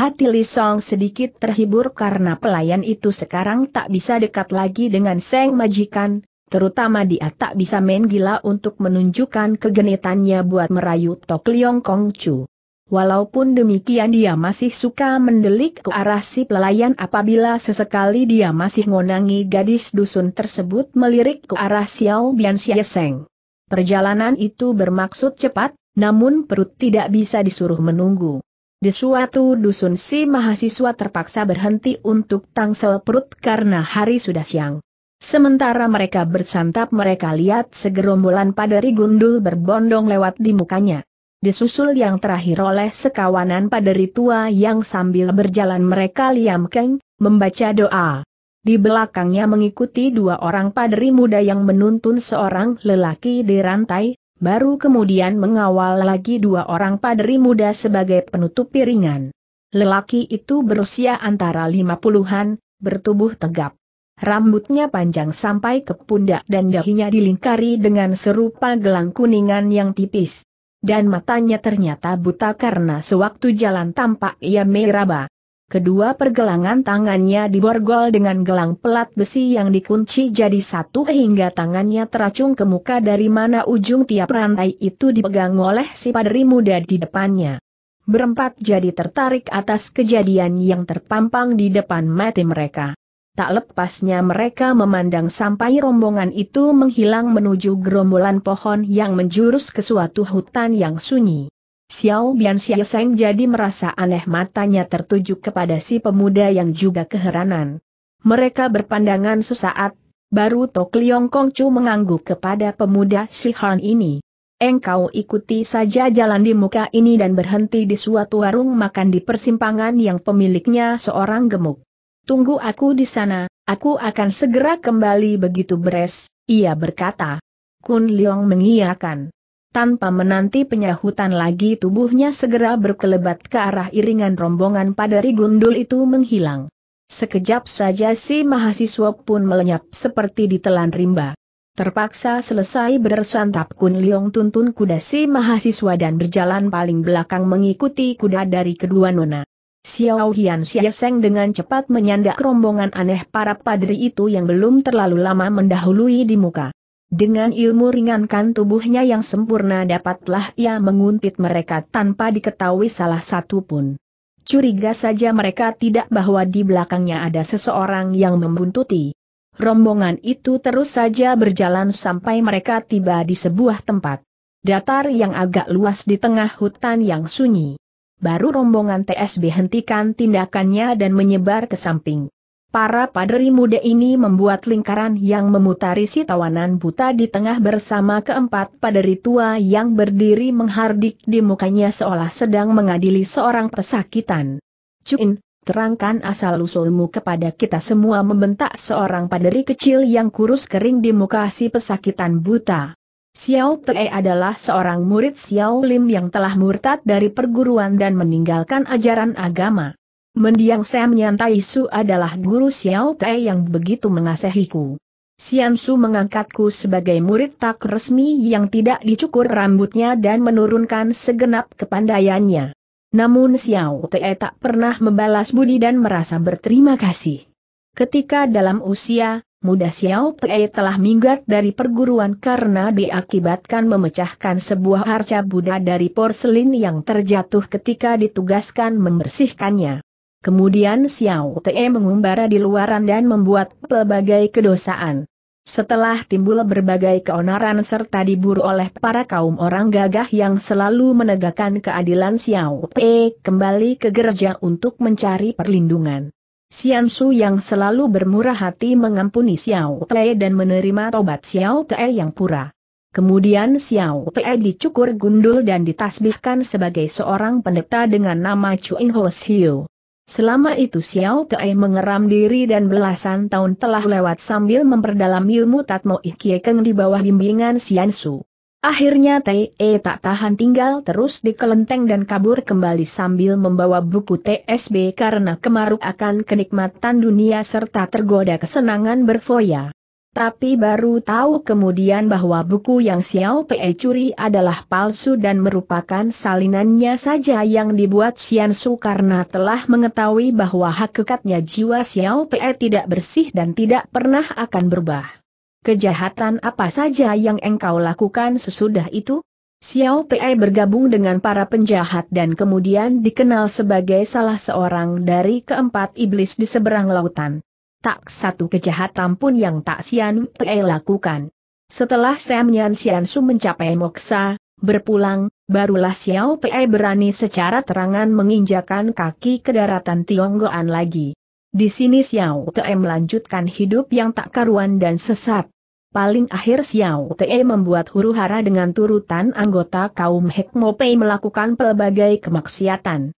Hati Lisong sedikit terhibur karena pelayan itu sekarang tak bisa dekat lagi dengan Seng Majikan, terutama dia tak bisa main gila untuk menunjukkan kegenitannya buat merayu Tok Liong Kong Chu. Walaupun demikian dia masih suka mendelik ke arah si pelayan apabila sesekali dia masih ngonangi gadis dusun tersebut melirik ke arah Xiao Bian Seng. Perjalanan itu bermaksud cepat, namun perut tidak bisa disuruh menunggu. Di suatu dusun si mahasiswa terpaksa berhenti untuk tangsel perut karena hari sudah siang. Sementara mereka bersantap mereka lihat segerombolan paderi gundul berbondong lewat di mukanya. Disusul yang terakhir oleh sekawanan paderi tua yang sambil berjalan mereka liam keng membaca doa. Di belakangnya mengikuti dua orang paderi muda yang menuntun seorang lelaki di rantai, baru kemudian mengawal lagi dua orang paderi muda sebagai penutup piringan. Lelaki itu berusia antara lima puluhan, bertubuh tegap. Rambutnya panjang sampai ke pundak dan dahinya dilingkari dengan serupa gelang kuningan yang tipis. Dan matanya ternyata buta karena sewaktu jalan tampak ia meraba. Kedua pergelangan tangannya diborgol dengan gelang pelat besi yang dikunci jadi satu hingga tangannya teracung ke muka dari mana ujung tiap rantai itu dipegang oleh si padri muda di depannya. Berempat jadi tertarik atas kejadian yang terpampang di depan mati mereka. Tak lepasnya mereka memandang sampai rombongan itu menghilang menuju gerombolan pohon yang menjurus ke suatu hutan yang sunyi. Xiao Bian Seng jadi merasa aneh matanya tertuju kepada si pemuda yang juga keheranan. Mereka berpandangan sesaat, baru Tok Liong Kong Chu mengangguk kepada pemuda si Han ini. Engkau ikuti saja jalan di muka ini dan berhenti di suatu warung makan di persimpangan yang pemiliknya seorang gemuk. Tunggu aku di sana, aku akan segera kembali begitu beres, ia berkata. Kun Liong mengiyakan. Tanpa menanti penyahutan lagi tubuhnya segera berkelebat ke arah iringan rombongan pada rigundul itu menghilang. Sekejap saja si mahasiswa pun melenyap seperti ditelan rimba. Terpaksa selesai bersantap Kun Leong tuntun kuda si mahasiswa dan berjalan paling belakang mengikuti kuda dari kedua nona. Xiao Hian Seng dengan cepat menyandak rombongan aneh para padri itu yang belum terlalu lama mendahului di muka. Dengan ilmu ringankan tubuhnya yang sempurna dapatlah ia menguntit mereka tanpa diketahui salah satu pun. Curiga saja mereka tidak bahwa di belakangnya ada seseorang yang membuntuti. Rombongan itu terus saja berjalan sampai mereka tiba di sebuah tempat. Datar yang agak luas di tengah hutan yang sunyi. Baru rombongan TSB hentikan tindakannya dan menyebar ke samping. Para padri muda ini membuat lingkaran yang memutari si tawanan buta di tengah bersama keempat paderi tua yang berdiri menghardik di mukanya seolah sedang mengadili seorang pesakitan. Cuin, terangkan asal-usulmu kepada kita semua membentak seorang paderi kecil yang kurus kering di muka si pesakitan buta. Xiao Te adalah seorang murid Xiao Lim yang telah murtad dari perguruan dan meninggalkan ajaran agama. Mendiang Sam Nyantai Su adalah guru Xiao Tai yang begitu mengasihiku. Sian Su mengangkatku sebagai murid tak resmi yang tidak dicukur rambutnya dan menurunkan segenap kepandaiannya. Namun Xiao Te tak pernah membalas budi dan merasa berterima kasih. Ketika dalam usia, muda Xiao Tai telah minggat dari perguruan karena diakibatkan memecahkan sebuah harca Buddha dari porselin yang terjatuh ketika ditugaskan membersihkannya. Kemudian Xiao Te mengumbara di luaran dan membuat pelbagai kedosaan. Setelah timbul berbagai keonaran serta diburu oleh para kaum orang gagah yang selalu menegakkan keadilan Xiao Te kembali ke gereja untuk mencari perlindungan. Xian Su yang selalu bermurah hati mengampuni Xiao Te dan menerima tobat Xiao Te yang pura. Kemudian Xiao Te dicukur gundul dan ditasbihkan sebagai seorang pendeta dengan nama Chuin Ho Xiu. Selama itu Xiao Kei mengeram diri dan belasan tahun telah lewat sambil memperdalam ilmu Tatmo Ikiekeng di bawah bimbingan Xian Su. Akhirnya Te e tak tahan tinggal terus di kelenteng dan kabur kembali sambil membawa buku TSB karena kemaruk akan kenikmatan dunia serta tergoda kesenangan berfoya. Tapi baru tahu kemudian bahwa buku yang Xiao Pei curi adalah palsu dan merupakan salinannya saja yang dibuat Xian Su karena telah mengetahui bahwa hakikatnya jiwa Xiao Pei tidak bersih dan tidak pernah akan berubah. Kejahatan apa saja yang engkau lakukan sesudah itu? Xiao Pei bergabung dengan para penjahat dan kemudian dikenal sebagai salah seorang dari keempat iblis di seberang lautan tak satu kejahatan pun yang tak Sian Pei lakukan. Setelah Sam Siansu Sian Su mencapai Moksa, berpulang, barulah Xiao Pei berani secara terangan menginjakan kaki ke daratan Tionggoan lagi. Di sini Xiao Pei melanjutkan hidup yang tak karuan dan sesat. Paling akhir Xiao Te membuat huru hara dengan turutan anggota kaum Hekmo Pei melakukan pelbagai kemaksiatan.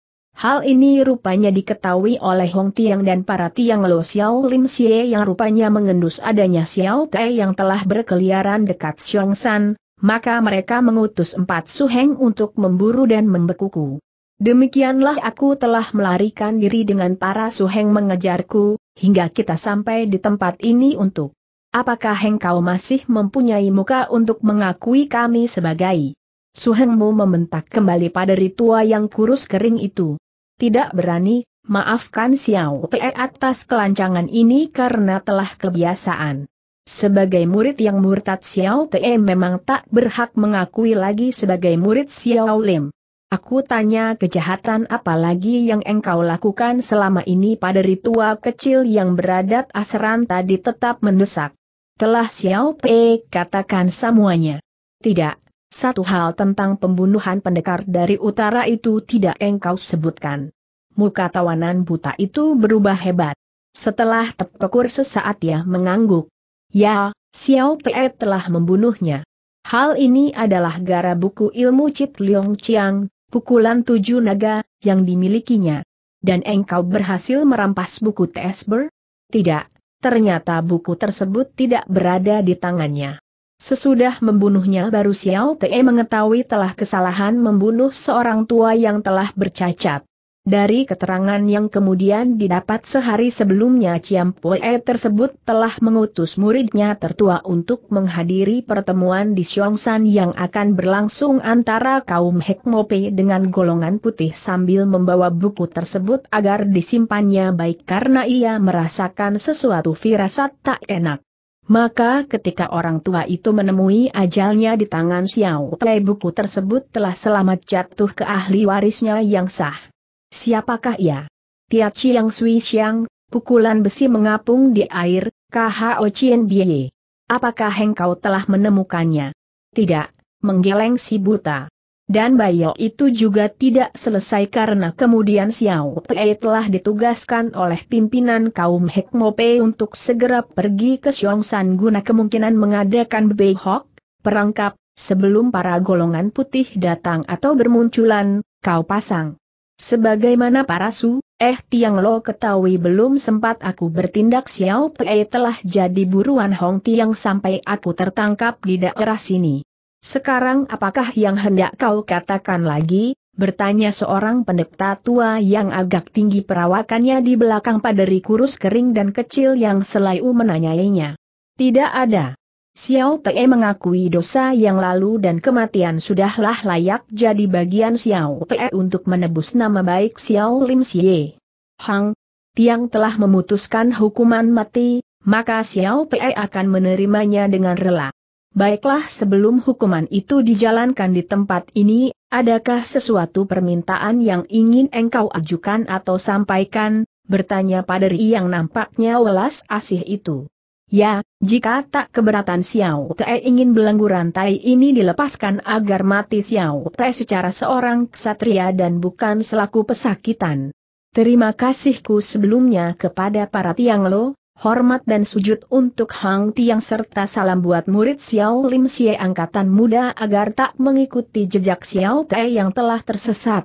Hal ini rupanya diketahui oleh Hong Tiang dan para Tiang Lo Xiao Lim Xie yang rupanya mengendus adanya Xiao Te yang telah berkeliaran dekat Xiong San, maka mereka mengutus empat suheng untuk memburu dan membekuku. Demikianlah aku telah melarikan diri dengan para suheng mengejarku, hingga kita sampai di tempat ini untuk Apakah heng kau masih mempunyai muka untuk mengakui kami sebagai Suhengmu membentak kembali pada ritua yang kurus kering itu tidak berani, maafkan Xiao Pe atas kelancangan ini karena telah kebiasaan. Sebagai murid yang murtad Xiao Te memang tak berhak mengakui lagi sebagai murid Xiao Lim. Aku tanya kejahatan apa lagi yang engkau lakukan selama ini pada ritual kecil yang beradat aseran tadi tetap mendesak. Telah Xiao Pe katakan semuanya. Tidak, satu hal tentang pembunuhan pendekar dari utara itu tidak engkau sebutkan. Muka tawanan buta itu berubah hebat. Setelah terpekur sesaat ia mengangguk. Ya, Xiao Pei telah membunuhnya. Hal ini adalah gara buku ilmu Cit Liong Chiang, pukulan tujuh naga, yang dimilikinya. Dan engkau berhasil merampas buku Tesber? Tidak, ternyata buku tersebut tidak berada di tangannya. Sesudah membunuhnya baru Xiao Te mengetahui telah kesalahan membunuh seorang tua yang telah bercacat. Dari keterangan yang kemudian didapat sehari sebelumnya Ciam Pue tersebut telah mengutus muridnya tertua untuk menghadiri pertemuan di Xiongsan yang akan berlangsung antara kaum Hekmope dengan golongan putih sambil membawa buku tersebut agar disimpannya baik karena ia merasakan sesuatu firasat tak enak. Maka ketika orang tua itu menemui ajalnya di tangan Xiao Pei buku tersebut telah selamat jatuh ke ahli warisnya yang sah. Siapakah ia? Tia Chiang Sui Xiang, pukulan besi mengapung di air, KHO Chien Bie. Apakah engkau telah menemukannya? Tidak, menggeleng si buta. Dan Bayo itu juga tidak selesai karena kemudian Xiao Pei telah ditugaskan oleh pimpinan kaum Hekmo Pei untuk segera pergi ke San guna kemungkinan mengadakan Bei Hok, perangkap, sebelum para golongan putih datang atau bermunculan, kau pasang. Sebagaimana para su, eh Tiang Lo ketahui belum sempat aku bertindak Xiao Pei telah jadi buruan Hong Tiang sampai aku tertangkap di daerah sini. Sekarang apakah yang hendak kau katakan lagi? Bertanya seorang pendeta tua yang agak tinggi perawakannya di belakang paderi kurus kering dan kecil yang selalu menanyainya. Tidak ada. Xiao Te mengakui dosa yang lalu dan kematian sudahlah layak jadi bagian Xiao Te untuk menebus nama baik Xiao Lim Xie. Hang, Tiang telah memutuskan hukuman mati, maka Xiao Te akan menerimanya dengan rela. Baiklah sebelum hukuman itu dijalankan di tempat ini, adakah sesuatu permintaan yang ingin engkau ajukan atau sampaikan, bertanya paderi yang nampaknya welas asih itu. Ya, jika tak keberatan Xiao Te ingin belenggu rantai ini dilepaskan agar mati Xiao Te secara seorang ksatria dan bukan selaku pesakitan. Terima kasihku sebelumnya kepada para Tiang Lo, hormat dan sujud untuk Hang Tiang serta salam buat murid Xiao Lim Xie angkatan muda agar tak mengikuti jejak Xiao Te yang telah tersesat.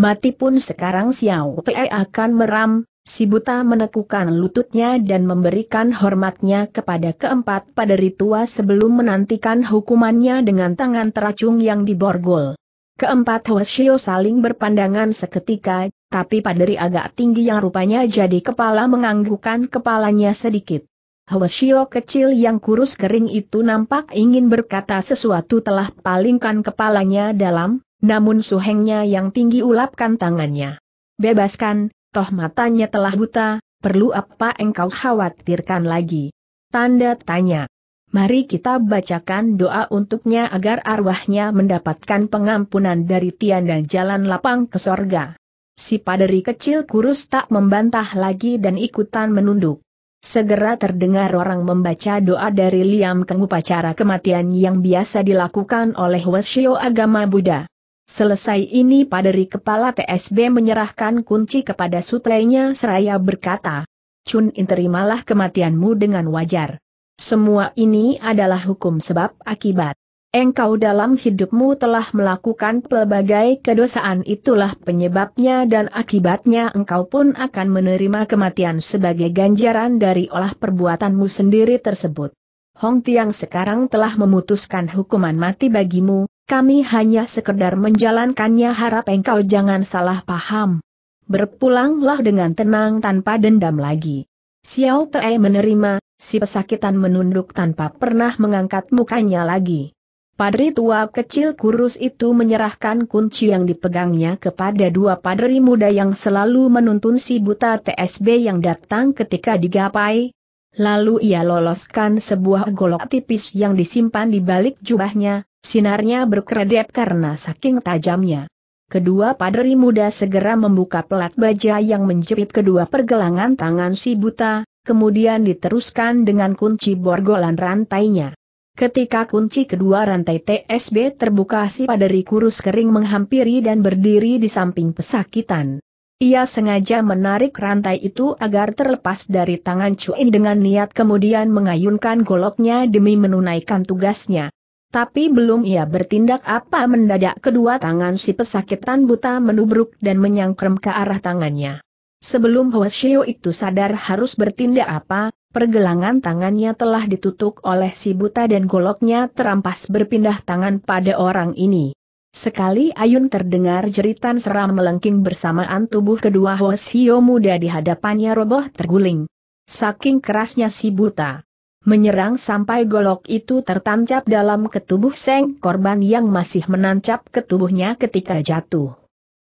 Mati pun sekarang Xiao Te akan meram, si buta menekukan lututnya dan memberikan hormatnya kepada keempat paderi tua sebelum menantikan hukumannya dengan tangan teracung yang diborgol. Keempat Hwasyo saling berpandangan seketika, tapi paderi agak tinggi yang rupanya jadi kepala menganggukkan kepalanya sedikit. Hwasio kecil yang kurus kering itu nampak ingin berkata sesuatu telah palingkan kepalanya dalam, namun suhengnya yang tinggi ulapkan tangannya. Bebaskan, toh matanya telah buta, perlu apa engkau khawatirkan lagi? Tanda tanya. Mari kita bacakan doa untuknya agar arwahnya mendapatkan pengampunan dari tian dan jalan lapang ke sorga si paderi kecil kurus tak membantah lagi dan ikutan menunduk. Segera terdengar orang membaca doa dari Liam Keng upacara kematian yang biasa dilakukan oleh Wesyo agama Buddha. Selesai ini paderi kepala TSB menyerahkan kunci kepada sutrenya seraya berkata, Chun In terimalah kematianmu dengan wajar. Semua ini adalah hukum sebab akibat. Engkau dalam hidupmu telah melakukan pelbagai kedosaan itulah penyebabnya dan akibatnya engkau pun akan menerima kematian sebagai ganjaran dari olah perbuatanmu sendiri tersebut. Hong Tiang sekarang telah memutuskan hukuman mati bagimu, kami hanya sekedar menjalankannya harap engkau jangan salah paham. Berpulanglah dengan tenang tanpa dendam lagi. Xiao Pei menerima, si pesakitan menunduk tanpa pernah mengangkat mukanya lagi. Padri tua kecil kurus itu menyerahkan kunci yang dipegangnya kepada dua padri muda yang selalu menuntun si buta TSB yang datang ketika digapai. Lalu ia loloskan sebuah golok tipis yang disimpan di balik jubahnya, sinarnya berkedip karena saking tajamnya. Kedua padri muda segera membuka pelat baja yang menjepit kedua pergelangan tangan si buta, kemudian diteruskan dengan kunci borgolan rantainya. Ketika kunci kedua rantai TSB terbuka si paderi kurus kering menghampiri dan berdiri di samping pesakitan. Ia sengaja menarik rantai itu agar terlepas dari tangan Cui dengan niat kemudian mengayunkan goloknya demi menunaikan tugasnya. Tapi belum ia bertindak apa mendadak kedua tangan si pesakitan buta menubruk dan menyangkrem ke arah tangannya. Sebelum Hwasyo itu sadar harus bertindak apa, Pergelangan tangannya telah ditutup oleh si buta dan goloknya terampas berpindah tangan pada orang ini. Sekali Ayun terdengar jeritan seram melengking bersamaan tubuh kedua Hosio muda di hadapannya roboh terguling. Saking kerasnya si buta. Menyerang sampai golok itu tertancap dalam ketubuh seng korban yang masih menancap ketubuhnya ketika jatuh.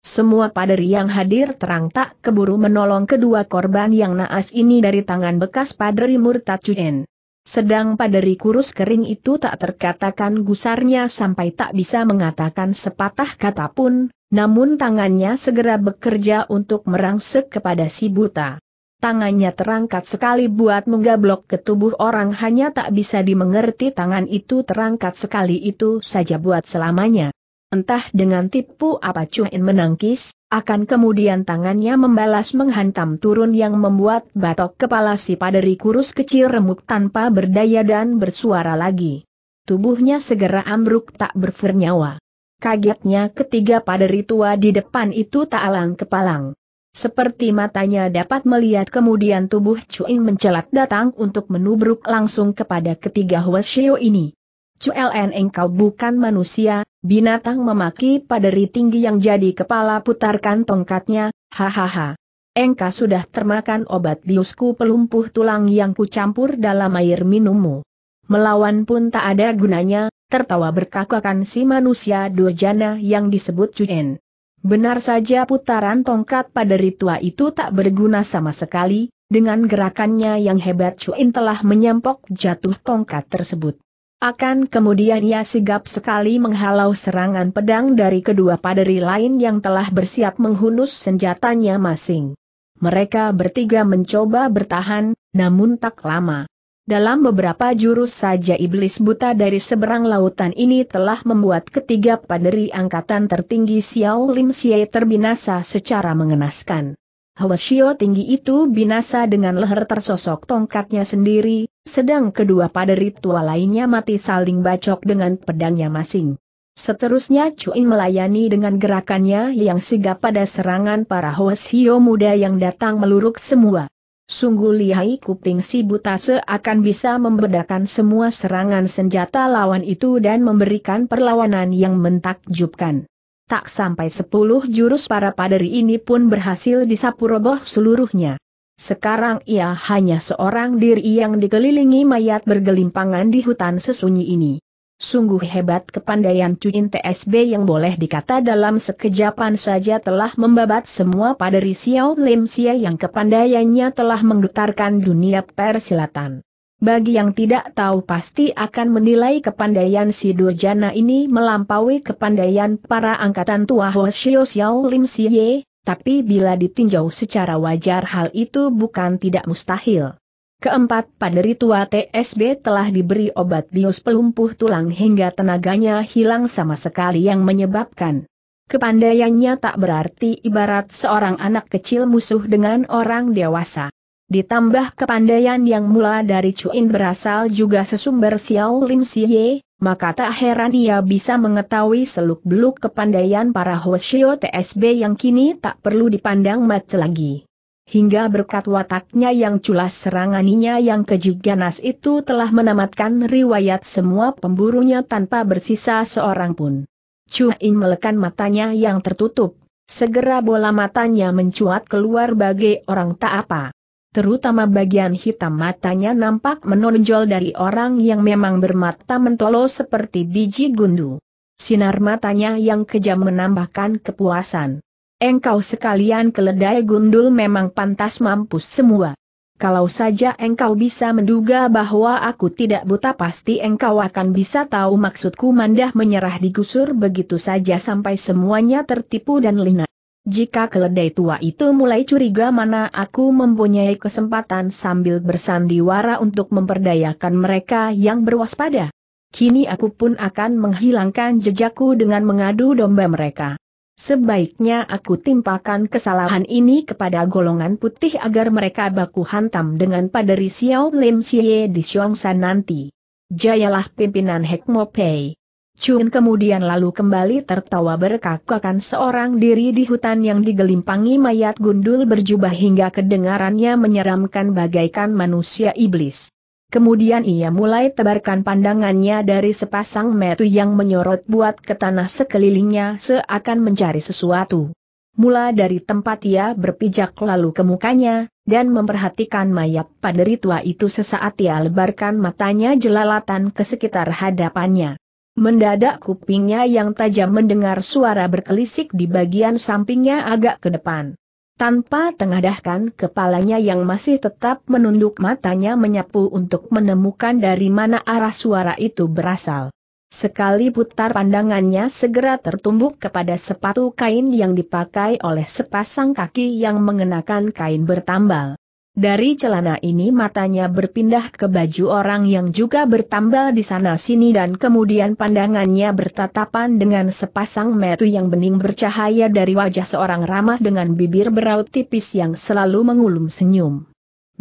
Semua paderi yang hadir terang tak keburu menolong kedua korban yang naas ini dari tangan bekas paderi murtad Cuen. Sedang paderi kurus kering itu tak terkatakan gusarnya sampai tak bisa mengatakan sepatah kata pun, namun tangannya segera bekerja untuk merangsek kepada si buta. Tangannya terangkat sekali buat menggablok ke tubuh orang hanya tak bisa dimengerti tangan itu terangkat sekali itu saja buat selamanya. Entah dengan tipu apa Cuin menangkis, akan kemudian tangannya membalas menghantam turun yang membuat batok kepala si paderi kurus kecil remuk tanpa berdaya dan bersuara lagi. Tubuhnya segera ambruk tak bernyawa. Kagetnya ketiga paderi tua di depan itu tak alang kepalang. Seperti matanya dapat melihat kemudian tubuh Cuin mencelat datang untuk menubruk langsung kepada ketiga Hwasyo ini. Cuelen engkau bukan manusia, binatang memaki paderi tinggi yang jadi kepala putarkan tongkatnya, hahaha. Engkau sudah termakan obat biusku pelumpuh tulang yang kucampur dalam air minummu. Melawan pun tak ada gunanya, tertawa berkakakan si manusia durjana yang disebut Cuen. Benar saja putaran tongkat pada tua itu tak berguna sama sekali, dengan gerakannya yang hebat Cuen telah menyempok jatuh tongkat tersebut. Akan kemudian ia sigap sekali menghalau serangan pedang dari kedua paderi lain yang telah bersiap menghunus senjatanya masing. Mereka bertiga mencoba bertahan, namun tak lama. Dalam beberapa jurus saja iblis buta dari seberang lautan ini telah membuat ketiga paderi angkatan tertinggi Xiao Lim Xie terbinasa secara mengenaskan. Hwasyo tinggi itu binasa dengan leher tersosok tongkatnya sendiri, sedang kedua pada ritual lainnya mati saling bacok dengan pedangnya masing. Seterusnya Cuin melayani dengan gerakannya yang sigap pada serangan para Hwasyo muda yang datang meluruk semua. Sungguh lihai kuping si buta seakan bisa membedakan semua serangan senjata lawan itu dan memberikan perlawanan yang mentakjubkan. Tak sampai sepuluh jurus para paderi ini pun berhasil disapu roboh seluruhnya. Sekarang ia hanya seorang diri yang dikelilingi mayat bergelimpangan di hutan sesunyi ini. Sungguh hebat kepandaian Cuin TSB yang boleh dikata dalam sekejapan saja telah membabat semua paderi Xiao Lim Xia yang kepandaiannya telah menggetarkan dunia persilatan. Bagi yang tidak tahu pasti akan menilai kepandaian si Durjana ini melampaui kepandaian para angkatan tua Hoshio Xiao Lim Siye, tapi bila ditinjau secara wajar hal itu bukan tidak mustahil. Keempat paderi tua TSB telah diberi obat bius pelumpuh tulang hingga tenaganya hilang sama sekali yang menyebabkan kepandaiannya tak berarti ibarat seorang anak kecil musuh dengan orang dewasa ditambah kepandaian yang mula dari Cuin berasal juga sesumber Xiao Lim Siye, maka tak heran ia bisa mengetahui seluk-beluk kepandaian para Hoshio TSB yang kini tak perlu dipandang mata lagi. Hingga berkat wataknya yang culas seranganinya yang keji ganas itu telah menamatkan riwayat semua pemburunya tanpa bersisa seorang pun. Cuin melekan matanya yang tertutup, segera bola matanya mencuat keluar bagai orang tak apa terutama bagian hitam matanya nampak menonjol dari orang yang memang bermata mentolo seperti biji gundu. Sinar matanya yang kejam menambahkan kepuasan. Engkau sekalian keledai gundul memang pantas mampus semua. Kalau saja engkau bisa menduga bahwa aku tidak buta pasti engkau akan bisa tahu maksudku mandah menyerah digusur begitu saja sampai semuanya tertipu dan lina. Jika keledai tua itu mulai curiga mana aku mempunyai kesempatan sambil bersandiwara untuk memperdayakan mereka yang berwaspada. Kini aku pun akan menghilangkan jejakku dengan mengadu domba mereka. Sebaiknya aku timpakan kesalahan ini kepada golongan putih agar mereka baku hantam dengan paderi Xiao Lim Xie di San nanti. Jayalah pimpinan Hekmo Pei. Chun kemudian lalu kembali tertawa berkakakan seorang diri di hutan yang digelimpangi mayat gundul berjubah hingga kedengarannya menyeramkan bagaikan manusia iblis. Kemudian ia mulai tebarkan pandangannya dari sepasang metu yang menyorot buat ke tanah sekelilingnya seakan mencari sesuatu. Mula dari tempat ia berpijak lalu ke mukanya, dan memperhatikan mayat pada tua itu sesaat ia lebarkan matanya jelalatan ke sekitar hadapannya. Mendadak kupingnya yang tajam mendengar suara berkelisik di bagian sampingnya agak ke depan. Tanpa tengadahkan kepalanya yang masih tetap menunduk matanya menyapu untuk menemukan dari mana arah suara itu berasal. Sekali putar pandangannya segera tertumbuk kepada sepatu kain yang dipakai oleh sepasang kaki yang mengenakan kain bertambal. Dari celana ini matanya berpindah ke baju orang yang juga bertambal di sana-sini dan kemudian pandangannya bertatapan dengan sepasang metu yang bening bercahaya dari wajah seorang ramah dengan bibir beraut tipis yang selalu mengulum senyum.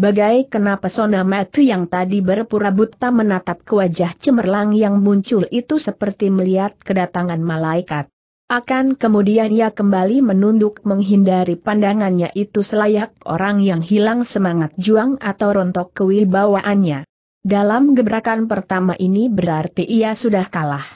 Bagai kena pesona metu yang tadi berpura buta menatap ke wajah cemerlang yang muncul itu seperti melihat kedatangan malaikat. Akan kemudian ia kembali menunduk menghindari pandangannya itu selayak orang yang hilang semangat juang atau rontok kewibawaannya. Dalam gebrakan pertama ini berarti ia sudah kalah.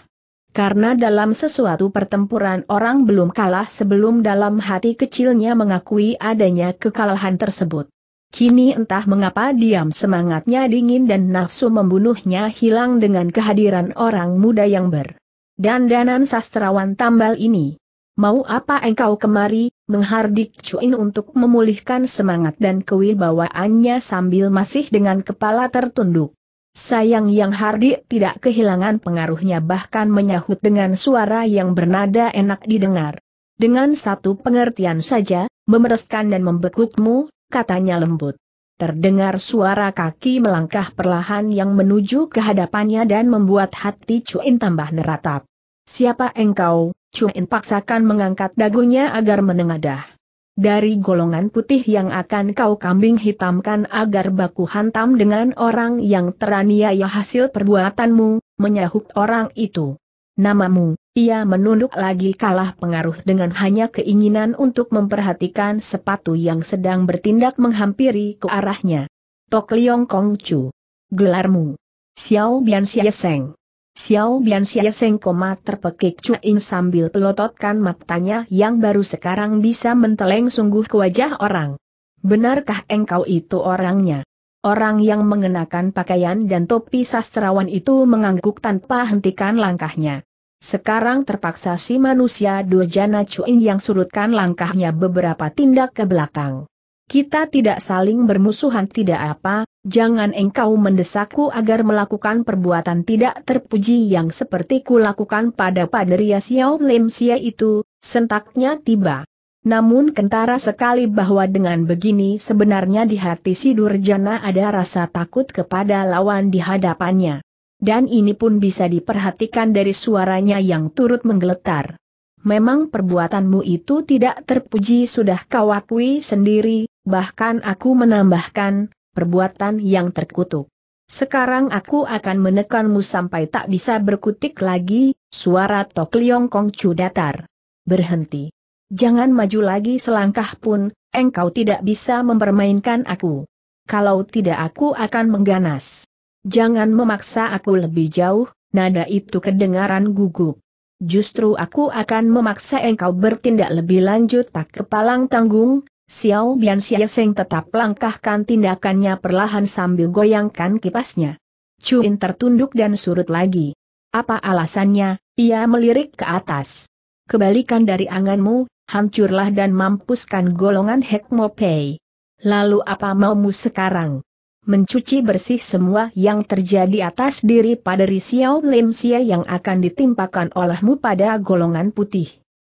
Karena dalam sesuatu pertempuran orang belum kalah sebelum dalam hati kecilnya mengakui adanya kekalahan tersebut. Kini entah mengapa diam semangatnya dingin dan nafsu membunuhnya hilang dengan kehadiran orang muda yang ber dan dandanan sastrawan tambal ini. Mau apa engkau kemari, menghardik Cuin untuk memulihkan semangat dan kewibawaannya sambil masih dengan kepala tertunduk. Sayang yang Hardik tidak kehilangan pengaruhnya bahkan menyahut dengan suara yang bernada enak didengar. Dengan satu pengertian saja, memereskan dan membekukmu, katanya lembut. Terdengar suara kaki melangkah perlahan yang menuju ke hadapannya dan membuat hati Cuin tambah neratap. Siapa engkau? Cuen paksakan mengangkat dagunya agar menengadah. Dari golongan putih yang akan kau kambing hitamkan agar baku hantam dengan orang yang teraniaya hasil perbuatanmu, menyahut orang itu. Namamu, ia menunduk lagi kalah pengaruh dengan hanya keinginan untuk memperhatikan sepatu yang sedang bertindak menghampiri ke arahnya. Tok Liong Kong Chu. Gelarmu. Xiao Bian Xie Seng. Xiao Bian Seng koma terpekik cuin sambil pelototkan matanya yang baru sekarang bisa menteleng sungguh ke wajah orang. Benarkah engkau itu orangnya? Orang yang mengenakan pakaian dan topi sastrawan itu mengangguk tanpa hentikan langkahnya. Sekarang terpaksa si manusia durjana cuin yang surutkan langkahnya beberapa tindak ke belakang. Kita tidak saling bermusuhan tidak apa, jangan engkau mendesakku agar melakukan perbuatan tidak terpuji yang seperti kulakukan pada Paderia Xiao Lim Xia itu, sentaknya tiba. Namun kentara sekali bahwa dengan begini sebenarnya di hati si Durjana ada rasa takut kepada lawan di hadapannya. Dan ini pun bisa diperhatikan dari suaranya yang turut menggeletar. Memang perbuatanmu itu tidak terpuji sudah kau akui sendiri, bahkan aku menambahkan, perbuatan yang terkutuk. Sekarang aku akan menekanmu sampai tak bisa berkutik lagi, suara Tok Liong Kong Chu datar. Berhenti. Jangan maju lagi selangkah pun, engkau tidak bisa mempermainkan aku. Kalau tidak aku akan mengganas. Jangan memaksa aku lebih jauh, nada itu kedengaran gugup. Justru aku akan memaksa engkau bertindak lebih lanjut tak kepalang tanggung, Xiao Bian Seng tetap langkahkan tindakannya perlahan sambil goyangkan kipasnya. In tertunduk dan surut lagi. Apa alasannya? Ia melirik ke atas. Kebalikan dari anganmu, hancurlah dan mampuskan golongan Hekmo Pei. Lalu apa maumu sekarang? Mencuci bersih semua yang terjadi atas diri pada Risiao Lemsia yang akan ditimpakan olehmu pada golongan putih.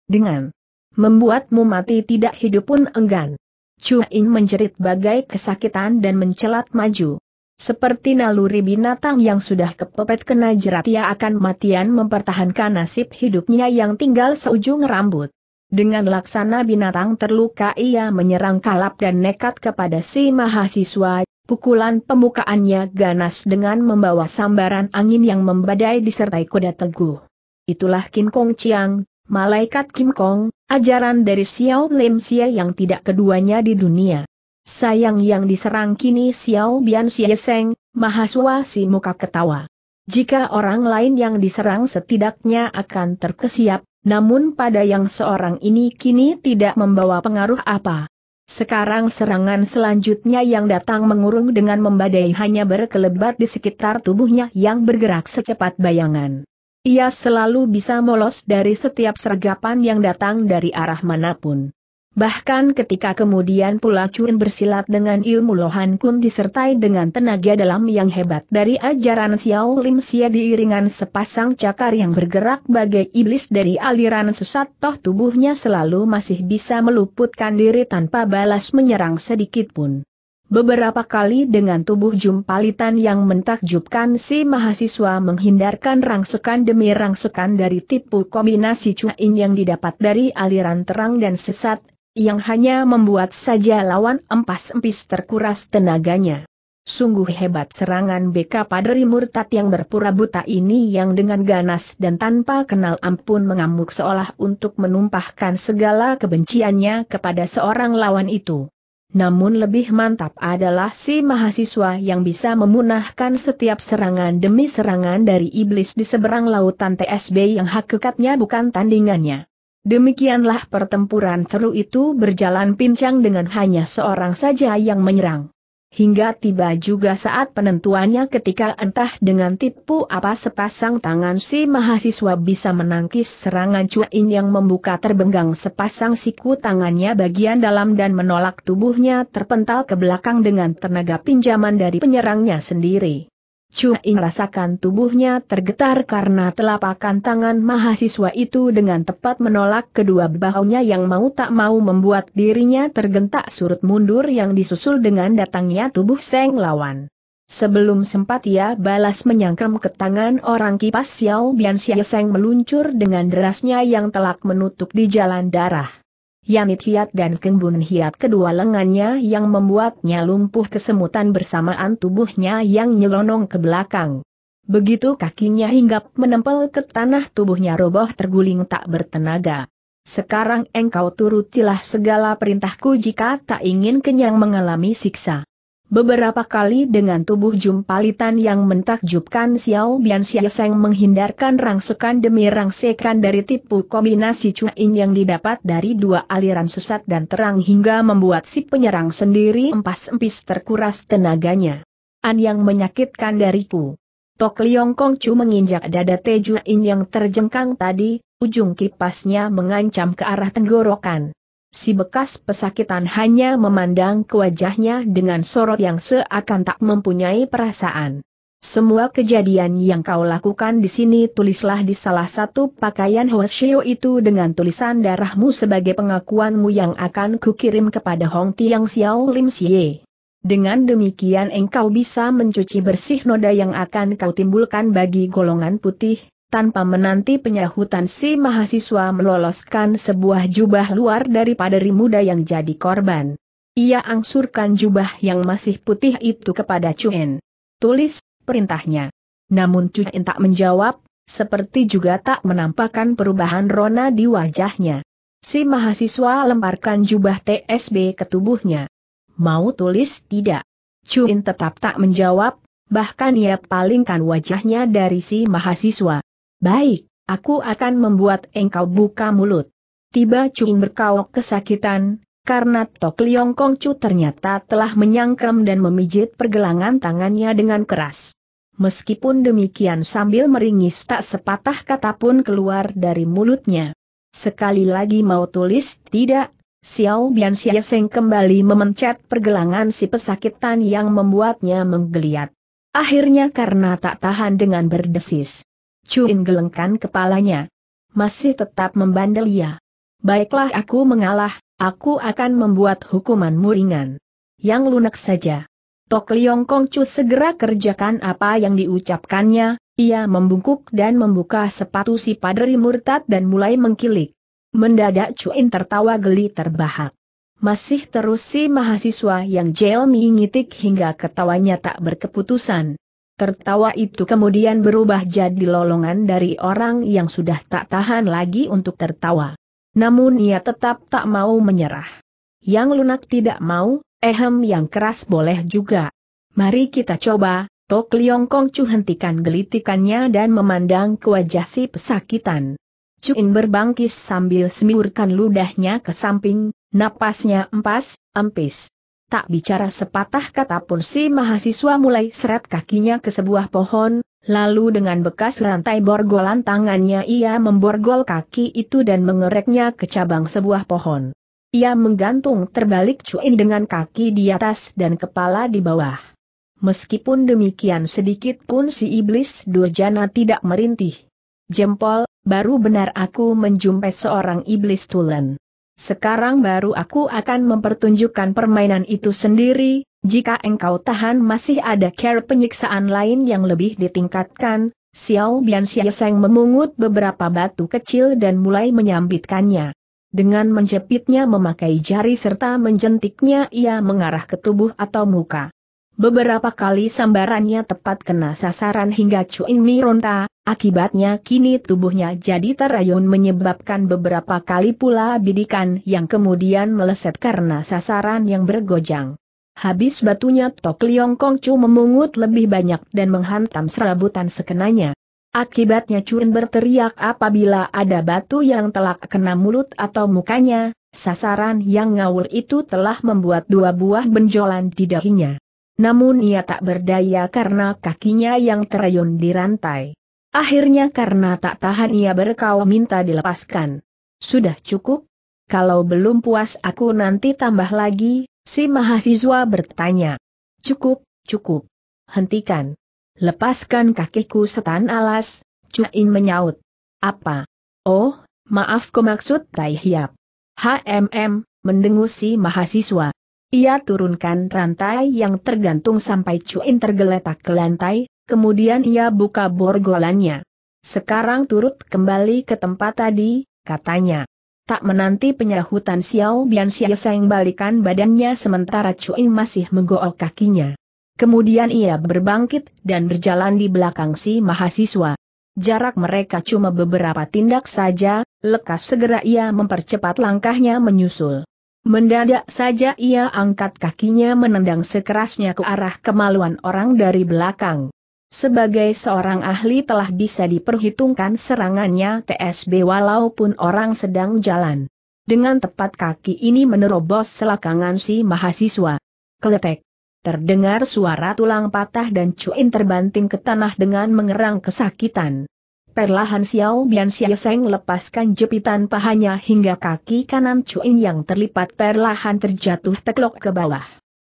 Dengan membuatmu mati tidak hidup pun enggan. Cuin menjerit bagai kesakitan dan mencelat maju. Seperti naluri binatang yang sudah kepepet kena jerat ia akan matian mempertahankan nasib hidupnya yang tinggal seujung rambut. Dengan laksana binatang terluka ia menyerang kalap dan nekat kepada si mahasiswa, pukulan pemukaannya ganas dengan membawa sambaran angin yang membadai disertai kuda teguh. Itulah Kin Kong Chiang, Malaikat Kim Kong, ajaran dari Xiao Lim Xie yang tidak keduanya di dunia. Sayang yang diserang kini Xiao Bian Xie Seng, mahasiswa si muka ketawa. Jika orang lain yang diserang setidaknya akan terkesiap, namun pada yang seorang ini kini tidak membawa pengaruh apa. Sekarang serangan selanjutnya yang datang mengurung dengan membadai hanya berkelebat di sekitar tubuhnya yang bergerak secepat bayangan. Ia selalu bisa molos dari setiap sergapan yang datang dari arah manapun. Bahkan ketika kemudian pula Chun bersilat dengan ilmu Lohan Kun disertai dengan tenaga dalam yang hebat dari ajaran Xiao Lim Xia diiringan sepasang cakar yang bergerak bagai iblis dari aliran sesat toh tubuhnya selalu masih bisa meluputkan diri tanpa balas menyerang sedikitpun. Beberapa kali dengan tubuh jumpalitan yang mentakjubkan si mahasiswa menghindarkan rangsukan demi rangsukan dari tipu kombinasi cuain yang didapat dari aliran terang dan sesat, yang hanya membuat saja lawan empas-empis terkuras tenaganya. Sungguh hebat serangan BK Padri Murtad yang berpura buta ini yang dengan ganas dan tanpa kenal ampun mengamuk seolah untuk menumpahkan segala kebenciannya kepada seorang lawan itu. Namun lebih mantap adalah si mahasiswa yang bisa memunahkan setiap serangan demi serangan dari iblis di seberang lautan TSB yang hakikatnya bukan tandingannya. Demikianlah pertempuran teru itu berjalan pincang dengan hanya seorang saja yang menyerang hingga tiba juga saat penentuannya ketika entah dengan tipu apa sepasang tangan si mahasiswa bisa menangkis serangan cuain yang membuka terbenggang sepasang siku tangannya bagian dalam dan menolak tubuhnya terpental ke belakang dengan tenaga pinjaman dari penyerangnya sendiri. Cuin rasakan tubuhnya tergetar karena telapakan tangan mahasiswa itu dengan tepat menolak kedua bahunya yang mau tak mau membuat dirinya tergentak surut mundur yang disusul dengan datangnya tubuh Seng Lawan. Sebelum sempat ia balas menyangkam ke tangan orang kipas Xiao Bian Xia Seng meluncur dengan derasnya yang telak menutup di jalan darah. Yanit Hiat dan kembun Hiat kedua lengannya yang membuatnya lumpuh kesemutan bersamaan tubuhnya yang nyelonong ke belakang. Begitu kakinya hinggap menempel ke tanah tubuhnya roboh terguling tak bertenaga. Sekarang engkau turutilah segala perintahku jika tak ingin kenyang mengalami siksa. Beberapa kali dengan tubuh jumpalitan yang mentakjubkan Xiao Bian Xiaoseng menghindarkan rangsekan demi rangsekan dari tipu kombinasi cuin yang didapat dari dua aliran sesat dan terang hingga membuat si penyerang sendiri empas-empis terkuras tenaganya. An yang menyakitkan dariku. Tok Liong Kong Chu menginjak dada Tejuin yang terjengkang tadi, ujung kipasnya mengancam ke arah tenggorokan si bekas pesakitan hanya memandang ke wajahnya dengan sorot yang seakan tak mempunyai perasaan. Semua kejadian yang kau lakukan di sini tulislah di salah satu pakaian Hoshio itu dengan tulisan darahmu sebagai pengakuanmu yang akan kukirim kepada Hong Tiang Xiao Lim Xie. Dengan demikian engkau bisa mencuci bersih noda yang akan kau timbulkan bagi golongan putih, tanpa menanti penyahutan si mahasiswa meloloskan sebuah jubah luar daripada muda yang jadi korban. Ia angsurkan jubah yang masih putih itu kepada Cuen. Tulis, perintahnya. Namun Cuen tak menjawab, seperti juga tak menampakkan perubahan rona di wajahnya. Si mahasiswa lemparkan jubah TSB ke tubuhnya. Mau tulis tidak? Chuen tetap tak menjawab, bahkan ia palingkan wajahnya dari si mahasiswa. Baik, aku akan membuat engkau buka mulut. Tiba Cung berkaok kesakitan, karena Tok Liong Kongcu ternyata telah menyangkem dan memijit pergelangan tangannya dengan keras. Meskipun demikian sambil meringis tak sepatah kata pun keluar dari mulutnya. Sekali lagi mau tulis tidak, Xiao Bian Seng kembali memencet pergelangan si pesakitan yang membuatnya menggeliat. Akhirnya karena tak tahan dengan berdesis. Chuin gelengkan kepalanya. Masih tetap membandel ia. Baiklah aku mengalah, aku akan membuat hukuman ringan. Yang lunak saja. Tok Liong Chu segera kerjakan apa yang diucapkannya, ia membungkuk dan membuka sepatu si padri murtad dan mulai mengkilik. Mendadak Chuin tertawa geli terbahak. Masih terus si mahasiswa yang jelmi ngitik hingga ketawanya tak berkeputusan. Tertawa itu kemudian berubah jadi lolongan dari orang yang sudah tak tahan lagi untuk tertawa. Namun ia tetap tak mau menyerah. Yang lunak tidak mau, ehem yang keras boleh juga. Mari kita coba, Tok Liong Kong Chu hentikan gelitikannya dan memandang ke wajah si pesakitan. In berbangkis sambil semburkan ludahnya ke samping, napasnya empas, empis tak bicara sepatah kata pun si mahasiswa mulai seret kakinya ke sebuah pohon, lalu dengan bekas rantai borgolan tangannya ia memborgol kaki itu dan mengereknya ke cabang sebuah pohon. Ia menggantung terbalik cuin dengan kaki di atas dan kepala di bawah. Meskipun demikian sedikit pun si iblis durjana tidak merintih. Jempol, baru benar aku menjumpai seorang iblis tulen. Sekarang baru aku akan mempertunjukkan permainan itu sendiri, jika engkau tahan masih ada care penyiksaan lain yang lebih ditingkatkan, Xiao Bian Seng memungut beberapa batu kecil dan mulai menyambitkannya. Dengan menjepitnya memakai jari serta menjentiknya ia mengarah ke tubuh atau muka. Beberapa kali sambarannya tepat kena sasaran hingga Cuin Mi ronta, akibatnya kini tubuhnya jadi terayun menyebabkan beberapa kali pula bidikan yang kemudian meleset karena sasaran yang bergojang. Habis batunya Tok Liong Kong Chu memungut lebih banyak dan menghantam serabutan sekenanya. Akibatnya Cuin berteriak apabila ada batu yang telah kena mulut atau mukanya, sasaran yang ngawur itu telah membuat dua buah benjolan di dahinya. Namun ia tak berdaya karena kakinya yang terayun di rantai. Akhirnya karena tak tahan ia berkau minta dilepaskan. Sudah cukup? Kalau belum puas aku nanti tambah lagi, si mahasiswa bertanya. Cukup, cukup. Hentikan. Lepaskan kakiku setan alas, Cuin menyaut. Apa? Oh, maaf kemaksud Tai Hiap. HMM, mendengus si mahasiswa. Ia turunkan rantai yang tergantung sampai cuin tergeletak ke lantai, kemudian ia buka borgolannya. Sekarang turut kembali ke tempat tadi, katanya. Tak menanti penyahutan Xiao Bian Xiaoseng balikan badannya sementara Cuin masih menggook kakinya. Kemudian ia berbangkit dan berjalan di belakang si mahasiswa. Jarak mereka cuma beberapa tindak saja, lekas segera ia mempercepat langkahnya menyusul. Mendadak saja ia angkat kakinya menendang sekerasnya ke arah kemaluan orang dari belakang. Sebagai seorang ahli telah bisa diperhitungkan serangannya TSB walaupun orang sedang jalan. Dengan tepat kaki ini menerobos selakangan si mahasiswa. Keletek. Terdengar suara tulang patah dan cuin terbanting ke tanah dengan mengerang kesakitan. Perlahan Xiao Bian seng lepaskan jepitan pahanya hingga kaki kanan Cuin yang terlipat perlahan terjatuh teklok ke bawah.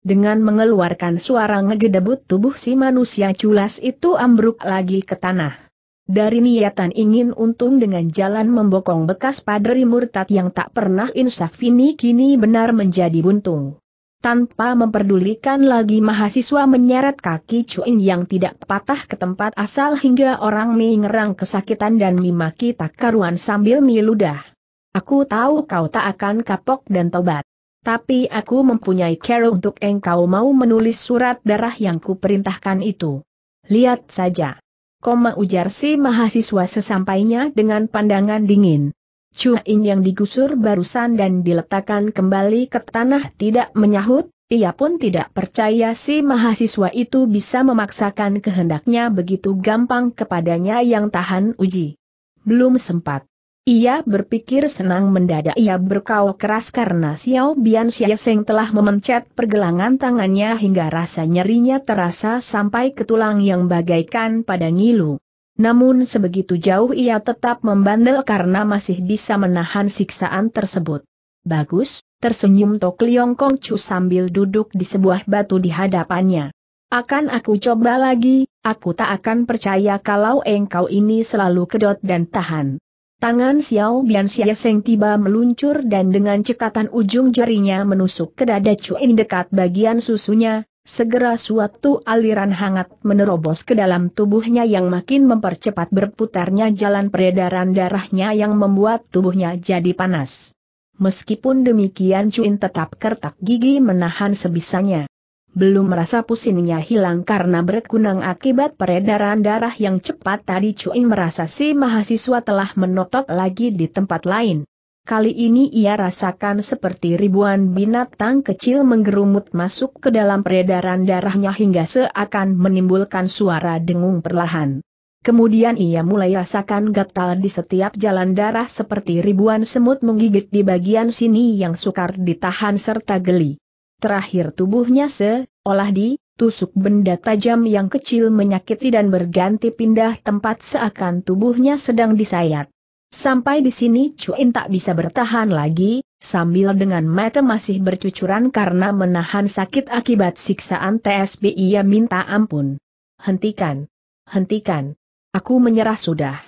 Dengan mengeluarkan suara ngegedebut tubuh si manusia culas itu ambruk lagi ke tanah. Dari niatan ingin untung dengan jalan membokong bekas padri murtad yang tak pernah insaf ini kini benar menjadi buntung. Tanpa memperdulikan lagi mahasiswa menyeret kaki Cuing yang tidak patah ke tempat asal hingga orang mengerang kesakitan dan mimaki tak karuan sambil miludah. Aku tahu kau tak akan kapok dan tobat. Tapi aku mempunyai cara untuk engkau mau menulis surat darah yang kuperintahkan itu. Lihat saja. Koma ujar si mahasiswa sesampainya dengan pandangan dingin cuin yang digusur barusan dan diletakkan kembali ke tanah tidak menyahut, ia pun tidak percaya si mahasiswa itu bisa memaksakan kehendaknya begitu gampang kepadanya yang tahan uji. Belum sempat. Ia berpikir senang mendadak ia berkau keras karena Xiao Bian Xiaoseng telah memencet pergelangan tangannya hingga rasa nyerinya terasa sampai ke tulang yang bagaikan pada ngilu. Namun sebegitu jauh ia tetap membandel karena masih bisa menahan siksaan tersebut. Bagus, tersenyum Tok Liong Kong Chu sambil duduk di sebuah batu di hadapannya. Akan aku coba lagi, aku tak akan percaya kalau engkau ini selalu kedot dan tahan. Tangan Xiao Bian Xia Seng tiba meluncur dan dengan cekatan ujung jarinya menusuk ke dada Chu Cuin dekat bagian susunya, segera suatu aliran hangat menerobos ke dalam tubuhnya yang makin mempercepat berputarnya jalan peredaran darahnya yang membuat tubuhnya jadi panas. Meskipun demikian Cuin tetap kertak gigi menahan sebisanya. Belum merasa pusingnya hilang karena berkunang akibat peredaran darah yang cepat tadi Cuin merasa si mahasiswa telah menotok lagi di tempat lain. Kali ini ia rasakan seperti ribuan binatang kecil menggerumut masuk ke dalam peredaran darahnya hingga seakan menimbulkan suara dengung perlahan. Kemudian ia mulai rasakan gatal di setiap jalan darah seperti ribuan semut menggigit di bagian sini yang sukar ditahan serta geli. Terakhir tubuhnya seolah ditusuk benda tajam yang kecil menyakiti dan berganti pindah tempat seakan tubuhnya sedang disayat. Sampai di sini Cuin tak bisa bertahan lagi, sambil dengan mata masih bercucuran karena menahan sakit akibat siksaan TSB ia minta ampun. Hentikan. Hentikan. Aku menyerah sudah.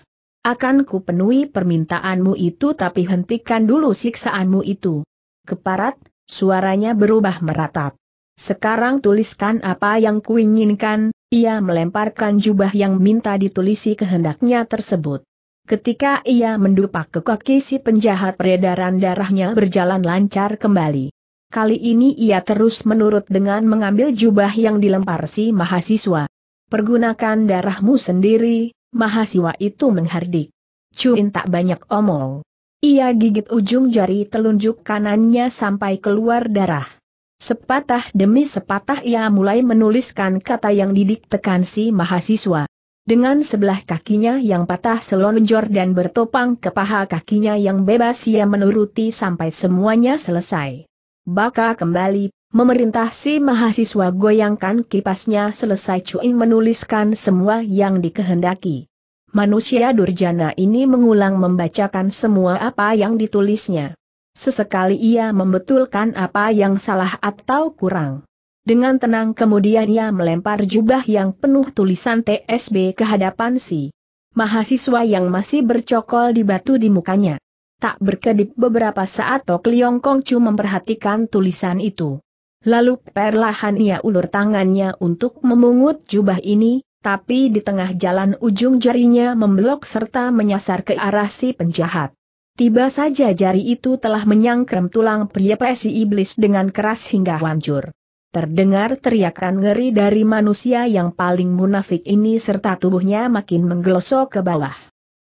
Akan ku penuhi permintaanmu itu tapi hentikan dulu siksaanmu itu. Keparat, suaranya berubah meratap. Sekarang tuliskan apa yang kuinginkan, ia melemparkan jubah yang minta ditulisi kehendaknya tersebut. Ketika ia mendupak ke kaki si penjahat peredaran darahnya berjalan lancar kembali. Kali ini ia terus menurut dengan mengambil jubah yang dilempar si mahasiswa. Pergunakan darahmu sendiri, mahasiswa itu menghardik. Cuin tak banyak omong. Ia gigit ujung jari telunjuk kanannya sampai keluar darah. Sepatah demi sepatah ia mulai menuliskan kata yang didiktekan si mahasiswa. Dengan sebelah kakinya yang patah selonjor dan bertopang ke paha kakinya yang bebas ia menuruti sampai semuanya selesai. Baka kembali, memerintah si mahasiswa goyangkan kipasnya selesai cuin menuliskan semua yang dikehendaki. Manusia durjana ini mengulang membacakan semua apa yang ditulisnya. Sesekali ia membetulkan apa yang salah atau kurang. Dengan tenang kemudian ia melempar jubah yang penuh tulisan TSB ke hadapan si mahasiswa yang masih bercokol di batu di mukanya. Tak berkedip beberapa saat Tok Liong Kongcu memperhatikan tulisan itu. Lalu perlahan ia ulur tangannya untuk memungut jubah ini, tapi di tengah jalan ujung jarinya memblok serta menyasar ke arah si penjahat. Tiba saja jari itu telah menyangkrem tulang pria psi iblis dengan keras hingga hancur. Terdengar teriakan ngeri dari manusia yang paling munafik ini serta tubuhnya makin menggelosok ke bawah.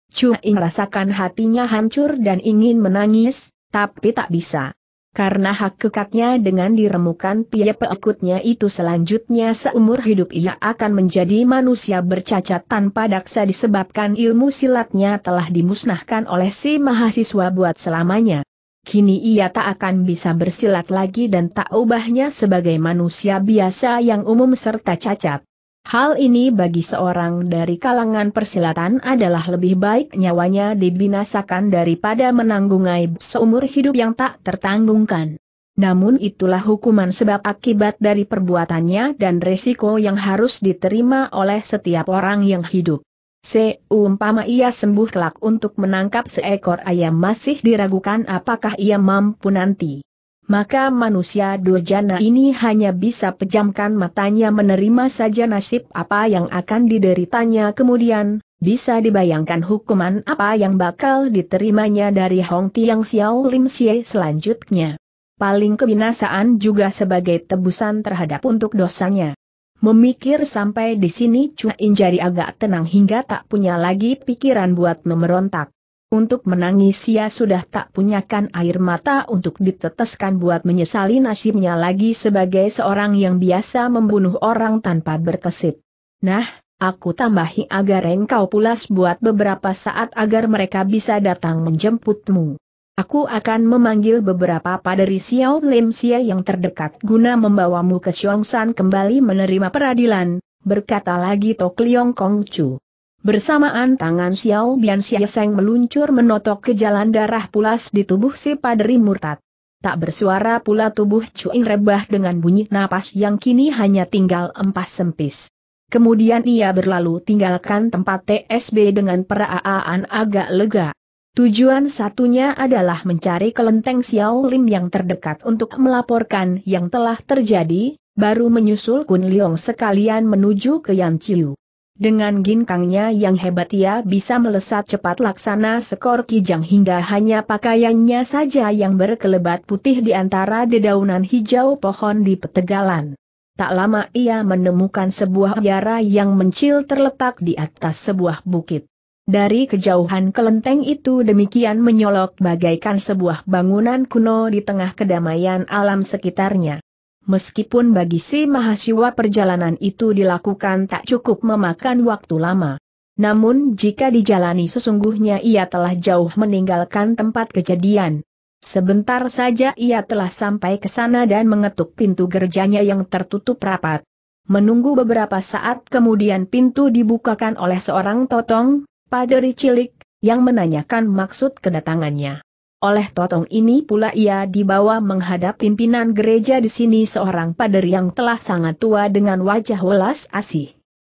Cui merasakan hatinya hancur dan ingin menangis, tapi tak bisa. Karena hak kekatnya dengan diremukan pia peekutnya itu selanjutnya seumur hidup ia akan menjadi manusia bercacat tanpa daksa disebabkan ilmu silatnya telah dimusnahkan oleh si mahasiswa buat selamanya. Kini ia tak akan bisa bersilat lagi dan tak ubahnya sebagai manusia biasa yang umum serta cacat. Hal ini bagi seorang dari kalangan persilatan adalah lebih baik nyawanya dibinasakan daripada menanggung aib seumur hidup yang tak tertanggungkan. Namun itulah hukuman sebab akibat dari perbuatannya dan resiko yang harus diterima oleh setiap orang yang hidup. Seumpama ia sembuh kelak untuk menangkap seekor ayam masih diragukan apakah ia mampu nanti. Maka manusia durjana ini hanya bisa pejamkan matanya menerima saja nasib apa yang akan dideritanya kemudian, bisa dibayangkan hukuman apa yang bakal diterimanya dari Hong Tiang Xiao Lim Xie selanjutnya. Paling kebinasaan juga sebagai tebusan terhadap untuk dosanya. Memikir sampai di sini Cua jadi agak tenang hingga tak punya lagi pikiran buat memerontak. Untuk menangis ia sudah tak punyakan air mata untuk diteteskan buat menyesali nasibnya lagi sebagai seorang yang biasa membunuh orang tanpa berkesip. Nah, aku tambahi agar engkau pulas buat beberapa saat agar mereka bisa datang menjemputmu. Aku akan memanggil beberapa paderi Xiao Lim Xia yang terdekat guna membawamu ke Xiongsan kembali menerima peradilan, berkata lagi Tok Liong Kong Chu. Bersamaan tangan Xiao Bian Xia Seng meluncur menotok ke jalan darah pulas di tubuh si paderi murtad. Tak bersuara pula tubuh Cuing rebah dengan bunyi napas yang kini hanya tinggal empas sempis. Kemudian ia berlalu tinggalkan tempat TSB dengan peraaan agak lega. Tujuan satunya adalah mencari kelenteng Xiao Lim yang terdekat untuk melaporkan yang telah terjadi, baru menyusul Kun Leong sekalian menuju ke Yan Chiu. Dengan ginkangnya yang hebat ia bisa melesat cepat laksana skor kijang hingga hanya pakaiannya saja yang berkelebat putih di antara dedaunan hijau pohon di petegalan. Tak lama ia menemukan sebuah biara yang mencil terletak di atas sebuah bukit. Dari kejauhan kelenteng itu demikian menyolok bagaikan sebuah bangunan kuno di tengah kedamaian alam sekitarnya. Meskipun bagi si mahasiswa perjalanan itu dilakukan tak cukup memakan waktu lama. Namun jika dijalani sesungguhnya ia telah jauh meninggalkan tempat kejadian. Sebentar saja ia telah sampai ke sana dan mengetuk pintu gerjanya yang tertutup rapat. Menunggu beberapa saat kemudian pintu dibukakan oleh seorang totong, paderi cilik, yang menanyakan maksud kedatangannya. Oleh totong ini pula ia dibawa menghadap pimpinan gereja di sini seorang paderi yang telah sangat tua dengan wajah welas asih.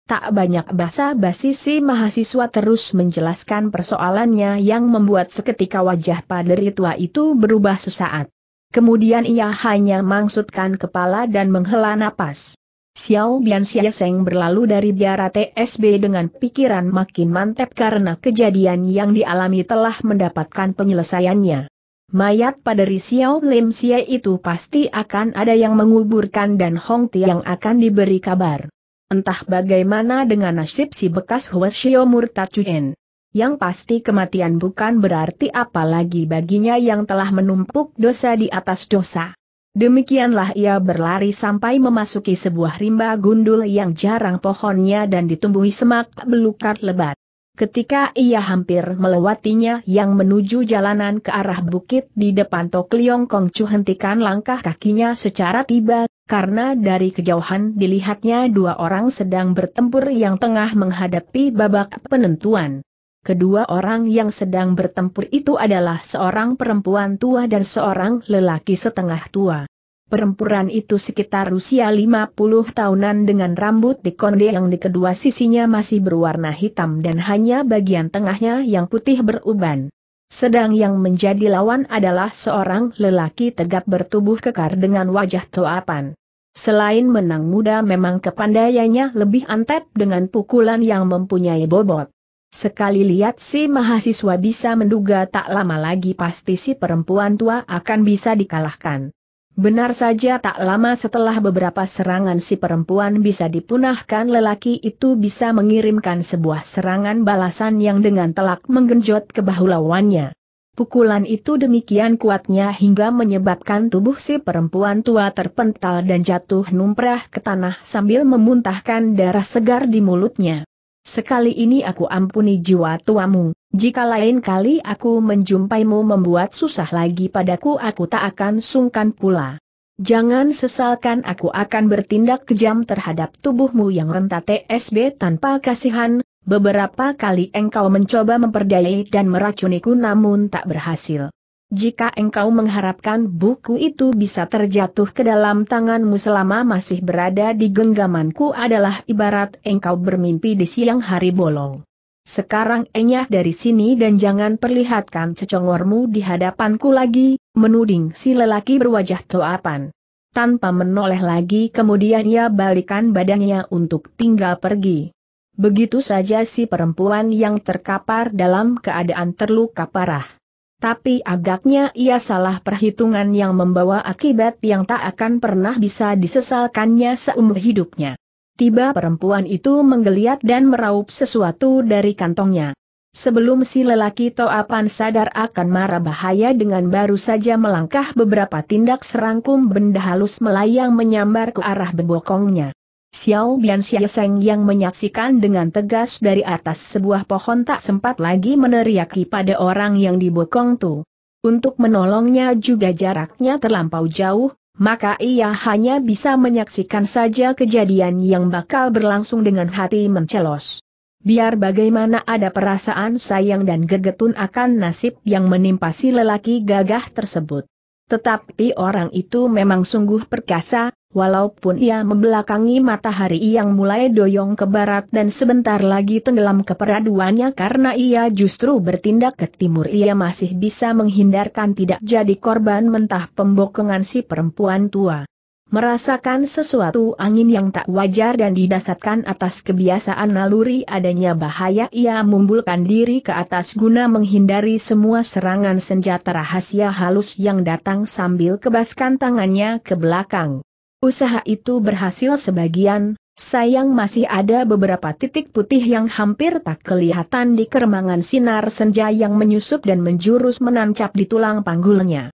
Tak banyak basa-basi si mahasiswa terus menjelaskan persoalannya yang membuat seketika wajah paderi tua itu berubah sesaat. Kemudian ia hanya mangsutkan kepala dan menghela napas. Xiao Bian Xiaseng berlalu dari biara TSB dengan pikiran makin mantep karena kejadian yang dialami telah mendapatkan penyelesaiannya. Mayat pada Xiao Lim Xie itu pasti akan ada yang menguburkan dan Hong Tiang akan diberi kabar. Entah bagaimana dengan nasib si bekas Hua Xiao Murtad Chuen. Yang pasti kematian bukan berarti apalagi baginya yang telah menumpuk dosa di atas dosa. Demikianlah ia berlari sampai memasuki sebuah rimba gundul yang jarang pohonnya dan ditumbuhi semak belukar lebat. Ketika ia hampir melewatinya yang menuju jalanan ke arah bukit di depan Tok Liong Chu hentikan langkah kakinya secara tiba, karena dari kejauhan dilihatnya dua orang sedang bertempur yang tengah menghadapi babak penentuan. Kedua orang yang sedang bertempur itu adalah seorang perempuan tua dan seorang lelaki setengah tua. Perempuan itu sekitar usia 50 tahunan dengan rambut di konde yang di kedua sisinya masih berwarna hitam dan hanya bagian tengahnya yang putih beruban. Sedang yang menjadi lawan adalah seorang lelaki tegap bertubuh kekar dengan wajah toapan. Selain menang muda memang kepandaiannya lebih antep dengan pukulan yang mempunyai bobot. Sekali lihat si mahasiswa bisa menduga tak lama lagi pasti si perempuan tua akan bisa dikalahkan. Benar saja tak lama setelah beberapa serangan si perempuan bisa dipunahkan lelaki itu bisa mengirimkan sebuah serangan balasan yang dengan telak menggenjot ke bahu lawannya. Pukulan itu demikian kuatnya hingga menyebabkan tubuh si perempuan tua terpental dan jatuh numprah ke tanah sambil memuntahkan darah segar di mulutnya. Sekali ini aku ampuni jiwa tuamu, jika lain kali aku menjumpaimu membuat susah lagi padaku aku tak akan sungkan pula. Jangan sesalkan aku akan bertindak kejam terhadap tubuhmu yang renta TSB tanpa kasihan, beberapa kali engkau mencoba memperdayai dan meracuniku namun tak berhasil. Jika engkau mengharapkan buku itu bisa terjatuh ke dalam tanganmu selama masih berada di genggamanku adalah ibarat engkau bermimpi di siang hari bolong. Sekarang enyah dari sini dan jangan perlihatkan cecongormu di hadapanku lagi, menuding si lelaki berwajah toapan. Tanpa menoleh lagi kemudian ia balikan badannya untuk tinggal pergi. Begitu saja si perempuan yang terkapar dalam keadaan terluka parah. Tapi agaknya ia salah perhitungan yang membawa akibat yang tak akan pernah bisa disesalkannya seumur hidupnya. Tiba perempuan itu menggeliat dan meraup sesuatu dari kantongnya. Sebelum si lelaki Toapan sadar akan marah bahaya dengan baru saja melangkah beberapa tindak serangkum benda halus melayang menyambar ke arah bebokongnya. Xiao Bian Xiaoseng yang menyaksikan dengan tegas dari atas sebuah pohon tak sempat lagi meneriaki pada orang yang dibokong tu. Untuk menolongnya juga jaraknya terlampau jauh, maka ia hanya bisa menyaksikan saja kejadian yang bakal berlangsung dengan hati mencelos. Biar bagaimana ada perasaan sayang dan gegetun akan nasib yang menimpa si lelaki gagah tersebut. Tetapi orang itu memang sungguh perkasa, walaupun ia membelakangi matahari yang mulai doyong ke barat dan sebentar lagi tenggelam ke peraduannya karena ia justru bertindak ke timur ia masih bisa menghindarkan tidak jadi korban mentah pembokongan si perempuan tua. Merasakan sesuatu angin yang tak wajar dan didasarkan atas kebiasaan naluri adanya bahaya ia mumbulkan diri ke atas guna menghindari semua serangan senjata rahasia halus yang datang sambil kebaskan tangannya ke belakang. Usaha itu berhasil sebagian, sayang masih ada beberapa titik putih yang hampir tak kelihatan di keremangan sinar senja yang menyusup dan menjurus menancap di tulang panggulnya.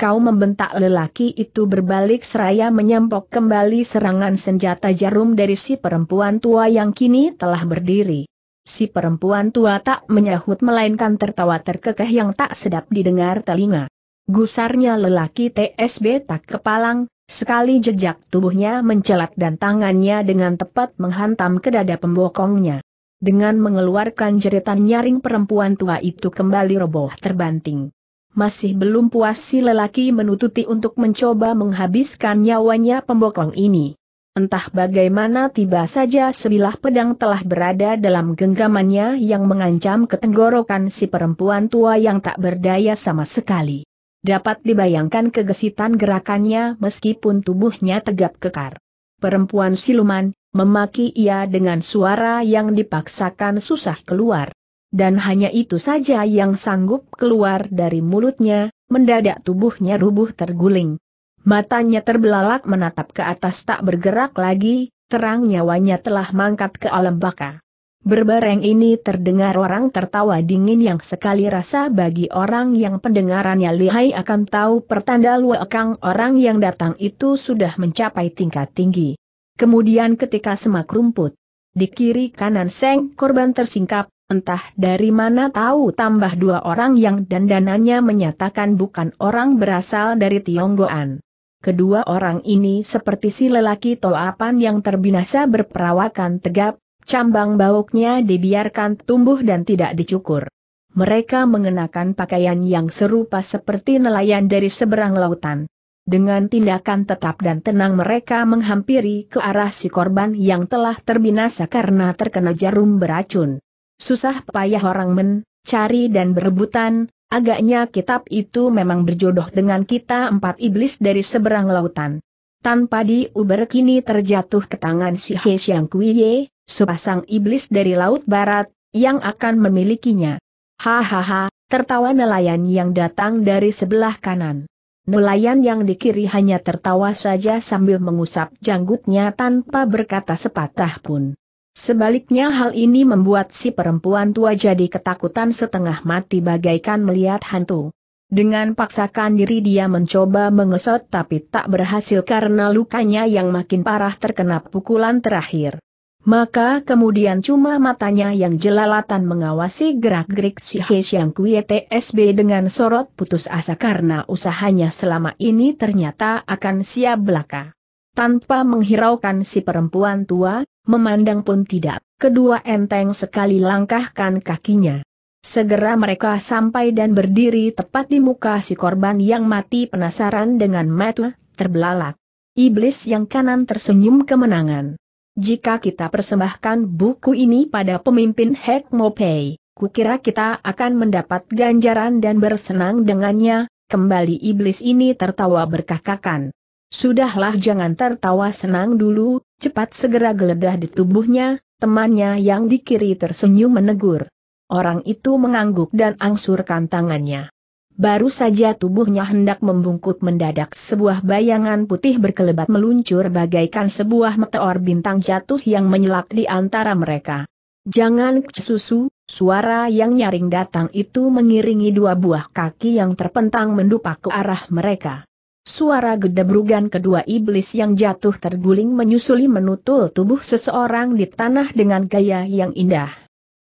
Kau membentak lelaki itu berbalik seraya menyempok kembali serangan senjata jarum dari si perempuan tua yang kini telah berdiri. Si perempuan tua tak menyahut melainkan tertawa terkekeh yang tak sedap didengar telinga. Gusarnya lelaki TSB tak kepalang, sekali jejak tubuhnya mencelat dan tangannya dengan tepat menghantam ke dada pembokongnya. Dengan mengeluarkan jeritan nyaring perempuan tua itu kembali roboh terbanting masih belum puas si lelaki menututi untuk mencoba menghabiskan nyawanya pembokong ini. Entah bagaimana tiba saja sebilah pedang telah berada dalam genggamannya yang mengancam ketenggorokan si perempuan tua yang tak berdaya sama sekali. Dapat dibayangkan kegesitan gerakannya meskipun tubuhnya tegap kekar. Perempuan siluman, memaki ia dengan suara yang dipaksakan susah keluar dan hanya itu saja yang sanggup keluar dari mulutnya, mendadak tubuhnya rubuh terguling. Matanya terbelalak menatap ke atas tak bergerak lagi, terang nyawanya telah mangkat ke alam baka. Berbareng ini terdengar orang tertawa dingin yang sekali rasa bagi orang yang pendengarannya lihai akan tahu pertanda luakang orang yang datang itu sudah mencapai tingkat tinggi. Kemudian ketika semak rumput, di kiri kanan seng korban tersingkap, Entah dari mana tahu tambah dua orang yang dandanannya menyatakan bukan orang berasal dari Tionggoan. Kedua orang ini seperti si lelaki toapan yang terbinasa berperawakan tegap, cambang bauknya dibiarkan tumbuh dan tidak dicukur. Mereka mengenakan pakaian yang serupa seperti nelayan dari seberang lautan. Dengan tindakan tetap dan tenang mereka menghampiri ke arah si korban yang telah terbinasa karena terkena jarum beracun. Susah payah orang mencari dan berebutan, agaknya kitab itu memang berjodoh dengan kita empat iblis dari seberang lautan. Tanpa diuber kini terjatuh ke tangan si He Xiang Kuiye, sepasang iblis dari laut barat, yang akan memilikinya. Hahaha, tertawa nelayan yang datang dari sebelah kanan. Nelayan yang di kiri hanya tertawa saja sambil mengusap janggutnya tanpa berkata sepatah pun. Sebaliknya hal ini membuat si perempuan tua jadi ketakutan setengah mati bagaikan melihat hantu. Dengan paksakan diri dia mencoba mengesot tapi tak berhasil karena lukanya yang makin parah terkena pukulan terakhir. Maka kemudian cuma matanya yang jelalatan mengawasi gerak-gerik si He Xiang Kuei TSB dengan sorot putus asa karena usahanya selama ini ternyata akan siap belaka. Tanpa menghiraukan si perempuan tua, memandang pun tidak. Kedua enteng sekali langkahkan kakinya. Segera mereka sampai dan berdiri tepat di muka si korban yang mati penasaran dengan mata terbelalak. Iblis yang kanan tersenyum kemenangan. Jika kita persembahkan buku ini pada pemimpin Hek Mopei, kukira kita akan mendapat ganjaran dan bersenang dengannya, kembali iblis ini tertawa berkakakan. Sudahlah jangan tertawa senang dulu, cepat segera geledah di tubuhnya, temannya yang di kiri tersenyum menegur. Orang itu mengangguk dan angsurkan tangannya. Baru saja tubuhnya hendak membungkuk mendadak sebuah bayangan putih berkelebat meluncur bagaikan sebuah meteor bintang jatuh yang menyelak di antara mereka. Jangan susu, suara yang nyaring datang itu mengiringi dua buah kaki yang terpentang mendupak ke arah mereka. Suara gedebrugan kedua iblis yang jatuh terguling menyusuli menutul tubuh seseorang di tanah dengan gaya yang indah.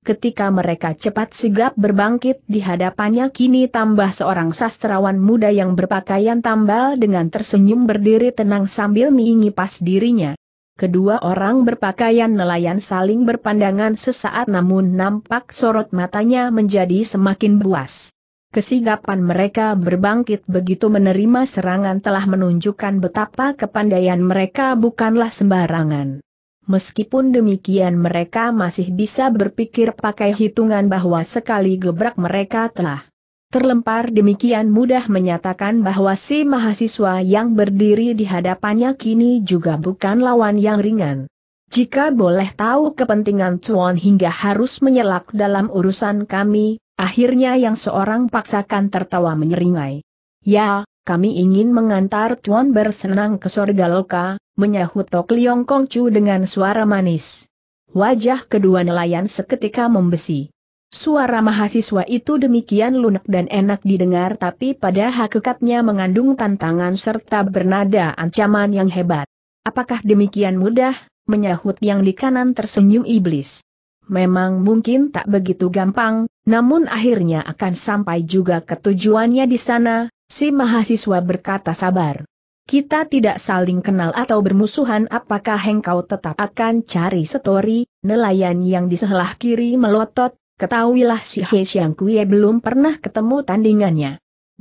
Ketika mereka cepat sigap berbangkit di hadapannya kini tambah seorang sastrawan muda yang berpakaian tambal dengan tersenyum berdiri tenang sambil mengingi pas dirinya. Kedua orang berpakaian nelayan saling berpandangan sesaat namun nampak sorot matanya menjadi semakin buas. Kesigapan mereka berbangkit begitu menerima serangan telah menunjukkan betapa kepandaian mereka bukanlah sembarangan. Meskipun demikian mereka masih bisa berpikir pakai hitungan bahwa sekali gebrak mereka telah terlempar demikian mudah menyatakan bahwa si mahasiswa yang berdiri di hadapannya kini juga bukan lawan yang ringan. Jika boleh tahu kepentingan Tuan hingga harus menyelak dalam urusan kami, Akhirnya yang seorang paksakan tertawa menyeringai. Ya, kami ingin mengantar Tuan bersenang ke sorga loka, menyahut Tok Liong Chu dengan suara manis. Wajah kedua nelayan seketika membesi. Suara mahasiswa itu demikian lunak dan enak didengar tapi pada hakikatnya mengandung tantangan serta bernada ancaman yang hebat. Apakah demikian mudah, menyahut yang di kanan tersenyum iblis? Memang mungkin tak begitu gampang, namun akhirnya akan sampai juga ke tujuannya di sana, si mahasiswa berkata sabar. Kita tidak saling kenal atau bermusuhan apakah hengkau tetap akan cari setori, nelayan yang di sebelah kiri melotot, ketahuilah si He Xiang Kue belum pernah ketemu tandingannya.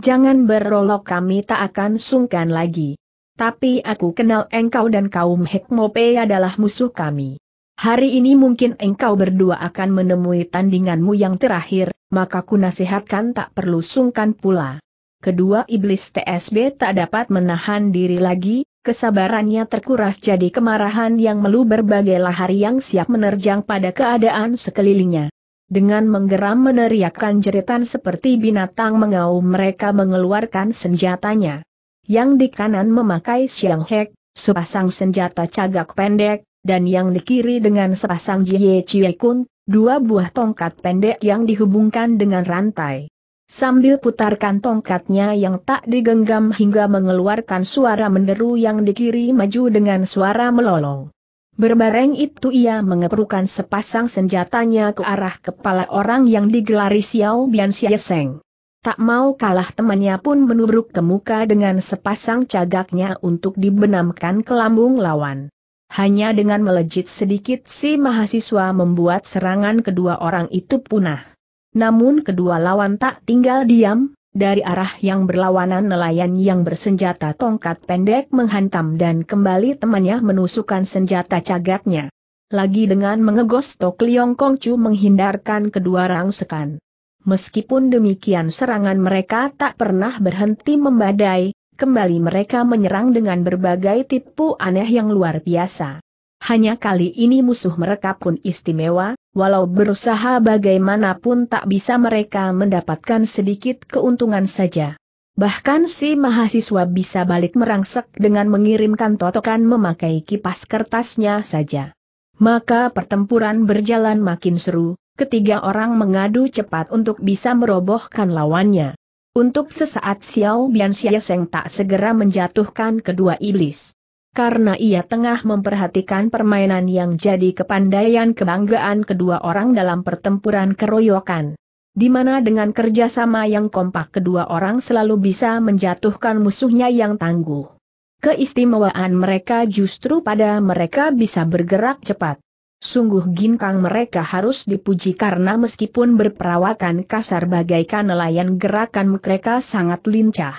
Jangan berolok kami tak akan sungkan lagi. Tapi aku kenal engkau dan kaum Hekmope adalah musuh kami. Hari ini mungkin engkau berdua akan menemui tandinganmu yang terakhir, maka ku nasihatkan tak perlu sungkan pula. Kedua iblis TSB tak dapat menahan diri lagi, kesabarannya terkuras jadi kemarahan yang melu berbagai lahar yang siap menerjang pada keadaan sekelilingnya. Dengan menggeram meneriakkan jeritan seperti binatang mengaum mereka mengeluarkan senjatanya. Yang di kanan memakai siang hek, sepasang senjata cagak pendek, dan yang di kiri dengan sepasang Jie Chie Kun, dua buah tongkat pendek yang dihubungkan dengan rantai. Sambil putarkan tongkatnya yang tak digenggam hingga mengeluarkan suara menderu yang di kiri maju dengan suara melolong. Berbareng itu ia mengeperukan sepasang senjatanya ke arah kepala orang yang digelari Xiao Bian Seng. Tak mau kalah temannya pun menubruk ke muka dengan sepasang cagaknya untuk dibenamkan ke lambung lawan. Hanya dengan melejit sedikit si mahasiswa membuat serangan kedua orang itu punah. Namun kedua lawan tak tinggal diam, dari arah yang berlawanan nelayan yang bersenjata tongkat pendek menghantam dan kembali temannya menusukkan senjata cagatnya. Lagi dengan mengegos Tok Liong Kongcu menghindarkan kedua rangsekan. Meskipun demikian serangan mereka tak pernah berhenti membadai, kembali mereka menyerang dengan berbagai tipu aneh yang luar biasa. Hanya kali ini musuh mereka pun istimewa, walau berusaha bagaimanapun tak bisa mereka mendapatkan sedikit keuntungan saja. Bahkan si mahasiswa bisa balik merangsek dengan mengirimkan totokan memakai kipas kertasnya saja. Maka pertempuran berjalan makin seru, ketiga orang mengadu cepat untuk bisa merobohkan lawannya. Untuk sesaat Xiao Bian Xieseng tak segera menjatuhkan kedua iblis. Karena ia tengah memperhatikan permainan yang jadi kepandaian kebanggaan kedua orang dalam pertempuran keroyokan. Di mana dengan kerjasama yang kompak kedua orang selalu bisa menjatuhkan musuhnya yang tangguh. Keistimewaan mereka justru pada mereka bisa bergerak cepat. Sungguh ginkang mereka harus dipuji karena meskipun berperawakan kasar bagaikan nelayan gerakan mereka sangat lincah.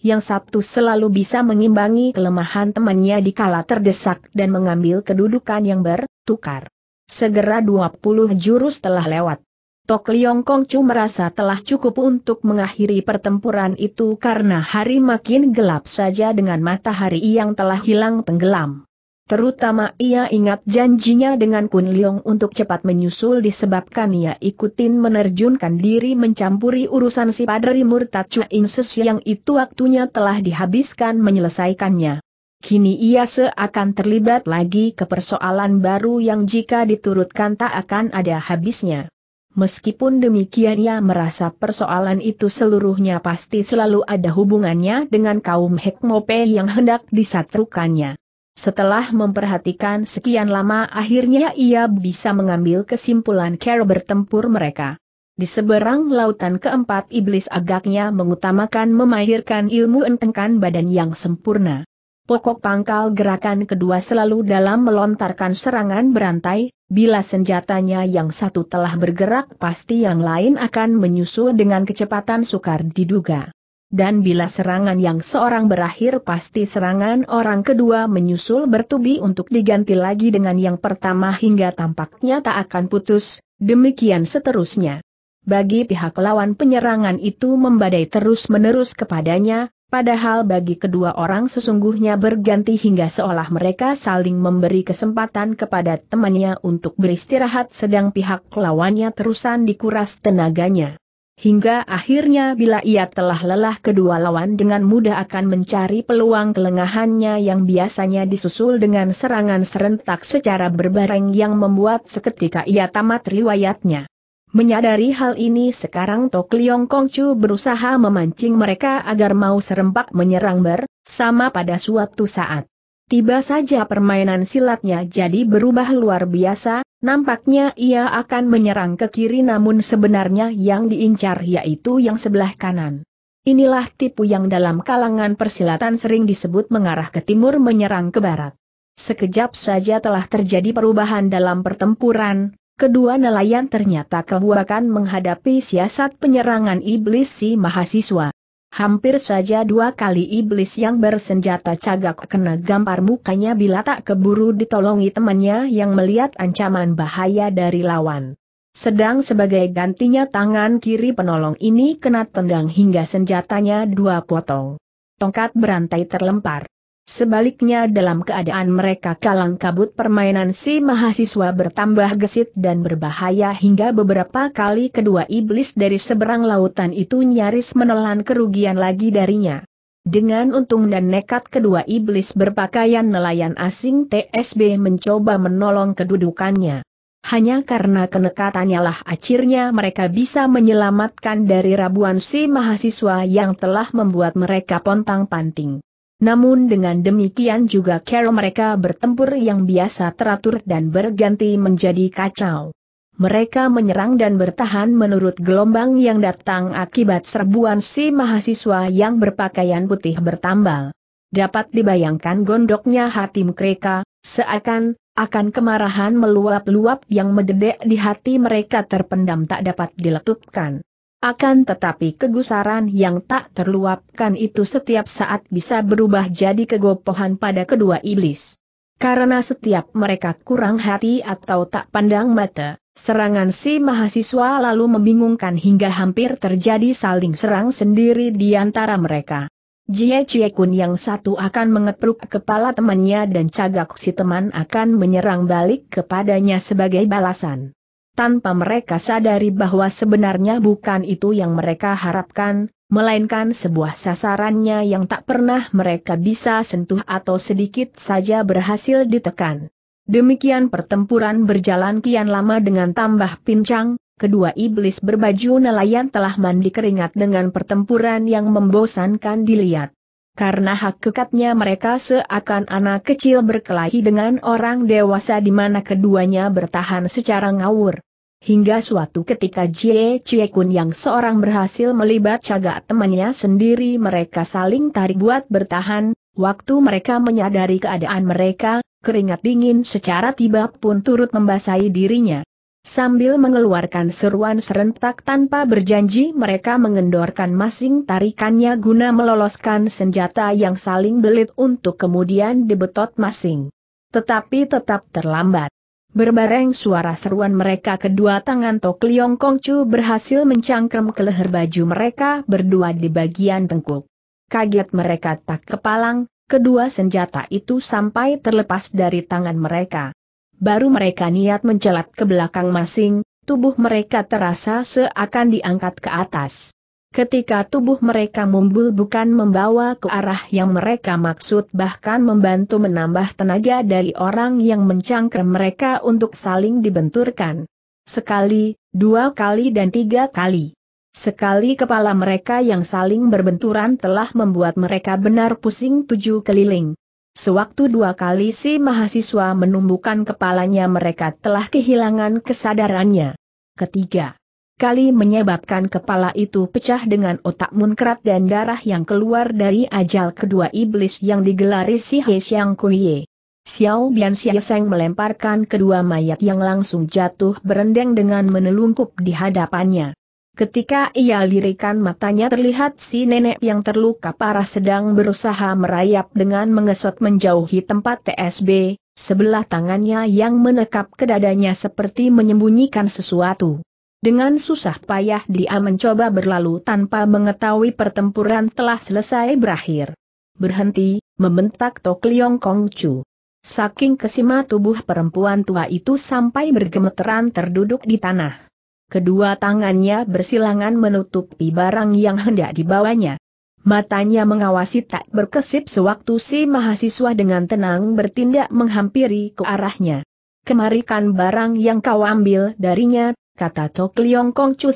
Yang satu selalu bisa mengimbangi kelemahan temannya di kala terdesak dan mengambil kedudukan yang bertukar. Segera 20 jurus telah lewat. Tok Liong Kong Chu merasa telah cukup untuk mengakhiri pertempuran itu karena hari makin gelap saja dengan matahari yang telah hilang tenggelam. Terutama ia ingat janjinya dengan Kun Leong untuk cepat menyusul disebabkan ia ikutin menerjunkan diri mencampuri urusan si padri murtad Chua Inses yang itu waktunya telah dihabiskan menyelesaikannya. Kini ia seakan terlibat lagi ke persoalan baru yang jika diturutkan tak akan ada habisnya. Meskipun demikian ia merasa persoalan itu seluruhnya pasti selalu ada hubungannya dengan kaum Hekmope yang hendak disatrukannya. Setelah memperhatikan sekian lama akhirnya ia bisa mengambil kesimpulan cara bertempur mereka. Di seberang lautan keempat iblis agaknya mengutamakan memahirkan ilmu entengkan badan yang sempurna. Pokok pangkal gerakan kedua selalu dalam melontarkan serangan berantai, bila senjatanya yang satu telah bergerak pasti yang lain akan menyusul dengan kecepatan sukar diduga dan bila serangan yang seorang berakhir pasti serangan orang kedua menyusul bertubi untuk diganti lagi dengan yang pertama hingga tampaknya tak akan putus, demikian seterusnya. Bagi pihak lawan penyerangan itu membadai terus-menerus kepadanya, padahal bagi kedua orang sesungguhnya berganti hingga seolah mereka saling memberi kesempatan kepada temannya untuk beristirahat sedang pihak lawannya terusan dikuras tenaganya hingga akhirnya bila ia telah lelah kedua lawan dengan mudah akan mencari peluang kelengahannya yang biasanya disusul dengan serangan serentak secara berbareng yang membuat seketika ia tamat riwayatnya. Menyadari hal ini sekarang Tok Liong Chu berusaha memancing mereka agar mau serempak menyerang bersama pada suatu saat. Tiba saja permainan silatnya jadi berubah luar biasa, nampaknya ia akan menyerang ke kiri namun sebenarnya yang diincar yaitu yang sebelah kanan. Inilah tipu yang dalam kalangan persilatan sering disebut mengarah ke timur menyerang ke barat. Sekejap saja telah terjadi perubahan dalam pertempuran, kedua nelayan ternyata kebuakan menghadapi siasat penyerangan iblis si mahasiswa. Hampir saja dua kali iblis yang bersenjata cagak kena gampar mukanya bila tak keburu ditolongi temannya yang melihat ancaman bahaya dari lawan. Sedang sebagai gantinya tangan kiri penolong ini kena tendang hingga senjatanya dua potong. Tongkat berantai terlempar. Sebaliknya dalam keadaan mereka kalang kabut permainan si mahasiswa bertambah gesit dan berbahaya hingga beberapa kali kedua iblis dari seberang lautan itu nyaris menelan kerugian lagi darinya. Dengan untung dan nekat kedua iblis berpakaian nelayan asing TSB mencoba menolong kedudukannya. Hanya karena kenekatannya lah akhirnya mereka bisa menyelamatkan dari rabuan si mahasiswa yang telah membuat mereka pontang-panting. Namun dengan demikian juga cara mereka bertempur yang biasa teratur dan berganti menjadi kacau. Mereka menyerang dan bertahan menurut gelombang yang datang akibat serbuan si mahasiswa yang berpakaian putih bertambal. Dapat dibayangkan gondoknya hati mereka, seakan, akan kemarahan meluap-luap yang mededek di hati mereka terpendam tak dapat diletupkan. Akan tetapi kegusaran yang tak terluapkan itu setiap saat bisa berubah jadi kegopohan pada kedua iblis. Karena setiap mereka kurang hati atau tak pandang mata, serangan si mahasiswa lalu membingungkan hingga hampir terjadi saling serang sendiri di antara mereka. Jie Chie Kun yang satu akan mengepruk kepala temannya dan cagak si teman akan menyerang balik kepadanya sebagai balasan tanpa mereka sadari bahwa sebenarnya bukan itu yang mereka harapkan, melainkan sebuah sasarannya yang tak pernah mereka bisa sentuh atau sedikit saja berhasil ditekan. Demikian pertempuran berjalan kian lama dengan tambah pincang, kedua iblis berbaju nelayan telah mandi keringat dengan pertempuran yang membosankan dilihat. Karena hak kekatnya mereka seakan anak kecil berkelahi dengan orang dewasa di mana keduanya bertahan secara ngawur. Hingga suatu ketika Jie Chie Kun yang seorang berhasil melibat cagak temannya sendiri mereka saling tarik buat bertahan, waktu mereka menyadari keadaan mereka, keringat dingin secara tiba pun turut membasahi dirinya. Sambil mengeluarkan seruan serentak tanpa berjanji mereka mengendorkan masing tarikannya guna meloloskan senjata yang saling belit untuk kemudian dibetot masing. Tetapi tetap terlambat. Berbareng suara seruan mereka kedua tangan Tok Liong Chu berhasil mencangkrem ke leher baju mereka berdua di bagian tengkuk. Kaget mereka tak kepalang, kedua senjata itu sampai terlepas dari tangan mereka. Baru mereka niat mencelat ke belakang masing, tubuh mereka terasa seakan diangkat ke atas. Ketika tubuh mereka mumbul bukan membawa ke arah yang mereka maksud bahkan membantu menambah tenaga dari orang yang mencangker mereka untuk saling dibenturkan. Sekali, dua kali dan tiga kali. Sekali kepala mereka yang saling berbenturan telah membuat mereka benar pusing tujuh keliling. Sewaktu dua kali si mahasiswa menumbuhkan kepalanya mereka telah kehilangan kesadarannya. Ketiga kali menyebabkan kepala itu pecah dengan otak munkrat dan darah yang keluar dari ajal kedua iblis yang digelari si He Xiang Kuiye. Xiao Bian Xiaoseng melemparkan kedua mayat yang langsung jatuh berendeng dengan menelungkup di hadapannya. Ketika ia lirikan matanya terlihat si nenek yang terluka parah sedang berusaha merayap dengan mengesot menjauhi tempat TSB, sebelah tangannya yang menekap ke dadanya seperti menyembunyikan sesuatu. Dengan susah payah dia mencoba berlalu tanpa mengetahui pertempuran telah selesai berakhir. Berhenti, membentak Tok Liong Kong Chu. Saking kesima tubuh perempuan tua itu sampai bergemeteran terduduk di tanah. Kedua tangannya bersilangan menutupi barang yang hendak dibawanya. Matanya mengawasi tak berkesip sewaktu si mahasiswa dengan tenang bertindak menghampiri ke arahnya. Kemarikan barang yang kau ambil darinya, kata Tok Liong Kong Chu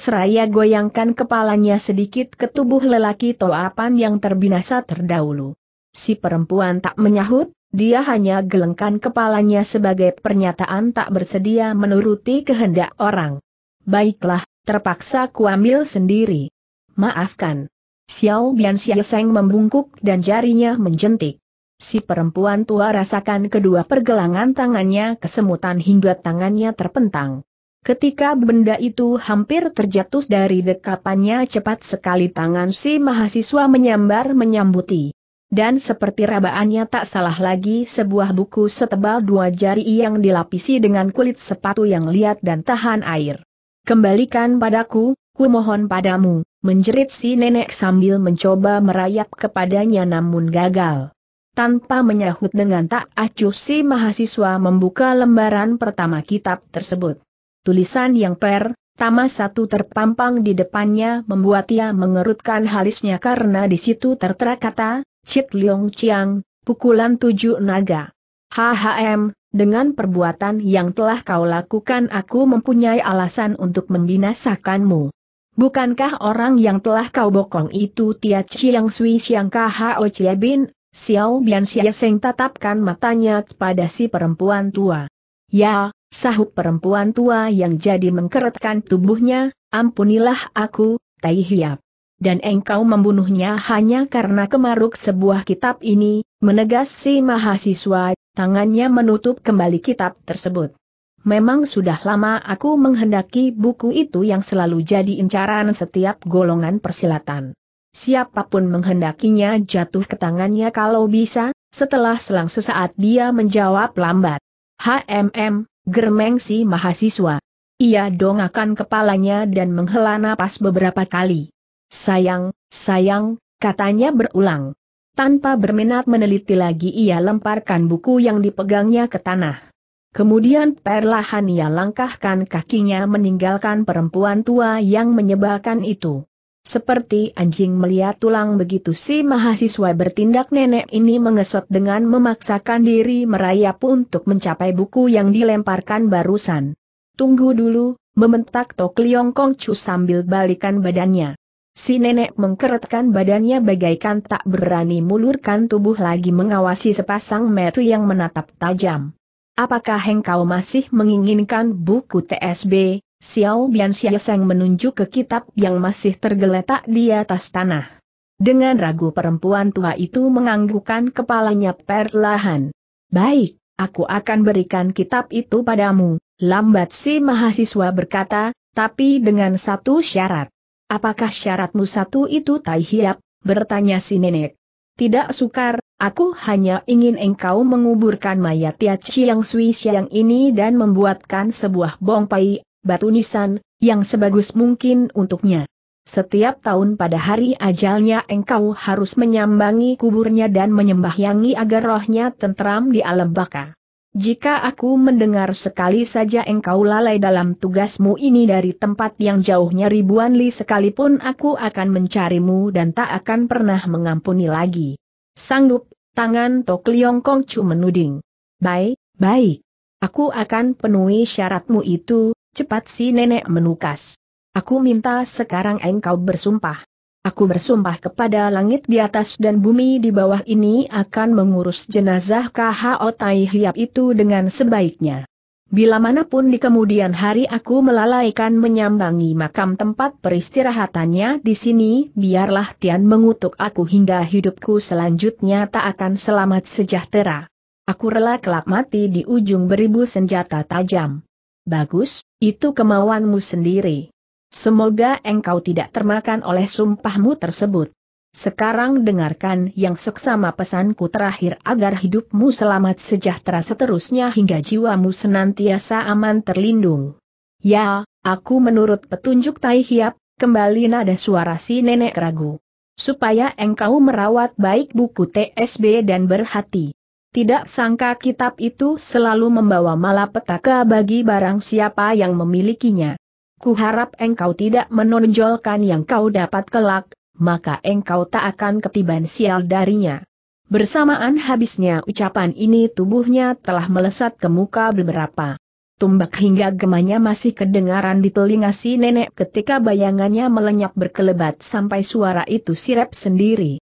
goyangkan kepalanya sedikit ke tubuh lelaki Toapan yang terbinasa terdahulu. Si perempuan tak menyahut, dia hanya gelengkan kepalanya sebagai pernyataan tak bersedia menuruti kehendak orang. Baiklah, terpaksa kuambil sendiri. Maafkan. Xiao Bian Xiaoseng membungkuk dan jarinya menjentik. Si perempuan tua rasakan kedua pergelangan tangannya kesemutan hingga tangannya terpentang. Ketika benda itu hampir terjatuh dari dekapannya cepat sekali tangan si mahasiswa menyambar menyambuti. Dan seperti rabaannya tak salah lagi sebuah buku setebal dua jari yang dilapisi dengan kulit sepatu yang liat dan tahan air. Kembalikan padaku, ku mohon padamu, menjerit si nenek sambil mencoba merayap kepadanya namun gagal. Tanpa menyahut dengan tak acuh si mahasiswa membuka lembaran pertama kitab tersebut tulisan yang per, tama satu terpampang di depannya membuat ia mengerutkan halisnya karena di situ tertera kata, Chit Leong Chiang, pukulan tujuh naga. HHM, dengan perbuatan yang telah kau lakukan aku mempunyai alasan untuk membinasakanmu. Bukankah orang yang telah kau bokong itu Tia Chiang Sui Siang KHO Chia Bin, Xiao Bian Xia Seng tatapkan matanya kepada si perempuan tua. Ya, sahut perempuan tua yang jadi mengkeretkan tubuhnya, ampunilah aku, Tai Hiap. Dan engkau membunuhnya hanya karena kemaruk sebuah kitab ini, menegas si mahasiswa, tangannya menutup kembali kitab tersebut. Memang sudah lama aku menghendaki buku itu yang selalu jadi incaran setiap golongan persilatan. Siapapun menghendakinya jatuh ke tangannya kalau bisa, setelah selang sesaat dia menjawab lambat. HMM, Germeng si mahasiswa. Ia dongakan kepalanya dan menghela napas beberapa kali. Sayang, sayang, katanya berulang. Tanpa berminat meneliti lagi ia lemparkan buku yang dipegangnya ke tanah. Kemudian perlahan ia langkahkan kakinya meninggalkan perempuan tua yang menyebalkan itu. Seperti anjing melihat tulang begitu si mahasiswa bertindak nenek ini mengesot dengan memaksakan diri merayap untuk mencapai buku yang dilemparkan barusan. Tunggu dulu, mementak Tok Liong Kong Chu sambil balikan badannya. Si nenek mengkeretkan badannya bagaikan tak berani mulurkan tubuh lagi mengawasi sepasang metu yang menatap tajam. Apakah engkau masih menginginkan buku TSB? Xiao Bian Xiaoseng menunjuk ke kitab yang masih tergeletak di atas tanah. Dengan ragu perempuan tua itu menganggukkan kepalanya perlahan. Baik, aku akan berikan kitab itu padamu, lambat si mahasiswa berkata, tapi dengan satu syarat. Apakah syaratmu satu itu tai hiap? bertanya si nenek. Tidak sukar, Aku hanya ingin engkau menguburkan mayat Tia Chiang Sui Siang ini dan membuatkan sebuah bongpai, batu nisan, yang sebagus mungkin untuknya. Setiap tahun pada hari ajalnya engkau harus menyambangi kuburnya dan menyembahyangi agar rohnya tentram di alam baka. Jika aku mendengar sekali saja engkau lalai dalam tugasmu ini dari tempat yang jauhnya ribuan li sekalipun aku akan mencarimu dan tak akan pernah mengampuni lagi. Sanggup, tangan Tok Liong Kong Chu menuding. Baik, baik. Aku akan penuhi syaratmu itu, Cepat si nenek menukas. Aku minta sekarang engkau bersumpah. Aku bersumpah kepada langit di atas dan bumi di bawah ini akan mengurus jenazah KHO Tai Hiap itu dengan sebaiknya. Bila manapun di kemudian hari aku melalaikan menyambangi makam tempat peristirahatannya di sini, biarlah Tian mengutuk aku hingga hidupku selanjutnya tak akan selamat sejahtera. Aku rela kelak mati di ujung beribu senjata tajam. Bagus, itu kemauanmu sendiri. Semoga engkau tidak termakan oleh sumpahmu tersebut. Sekarang dengarkan yang seksama pesanku terakhir agar hidupmu selamat sejahtera seterusnya hingga jiwamu senantiasa aman terlindung. Ya, aku menurut petunjuk Tai Hiap, kembali nada suara si nenek ragu. Supaya engkau merawat baik buku TSB dan berhati. Tidak sangka kitab itu selalu membawa malapetaka bagi barang siapa yang memilikinya. Kuharap engkau tidak menonjolkan yang kau dapat kelak, maka engkau tak akan ketiban sial darinya. Bersamaan habisnya ucapan ini tubuhnya telah melesat ke muka beberapa. Tumbak hingga gemanya masih kedengaran di telinga si nenek ketika bayangannya melenyap berkelebat sampai suara itu sirep sendiri.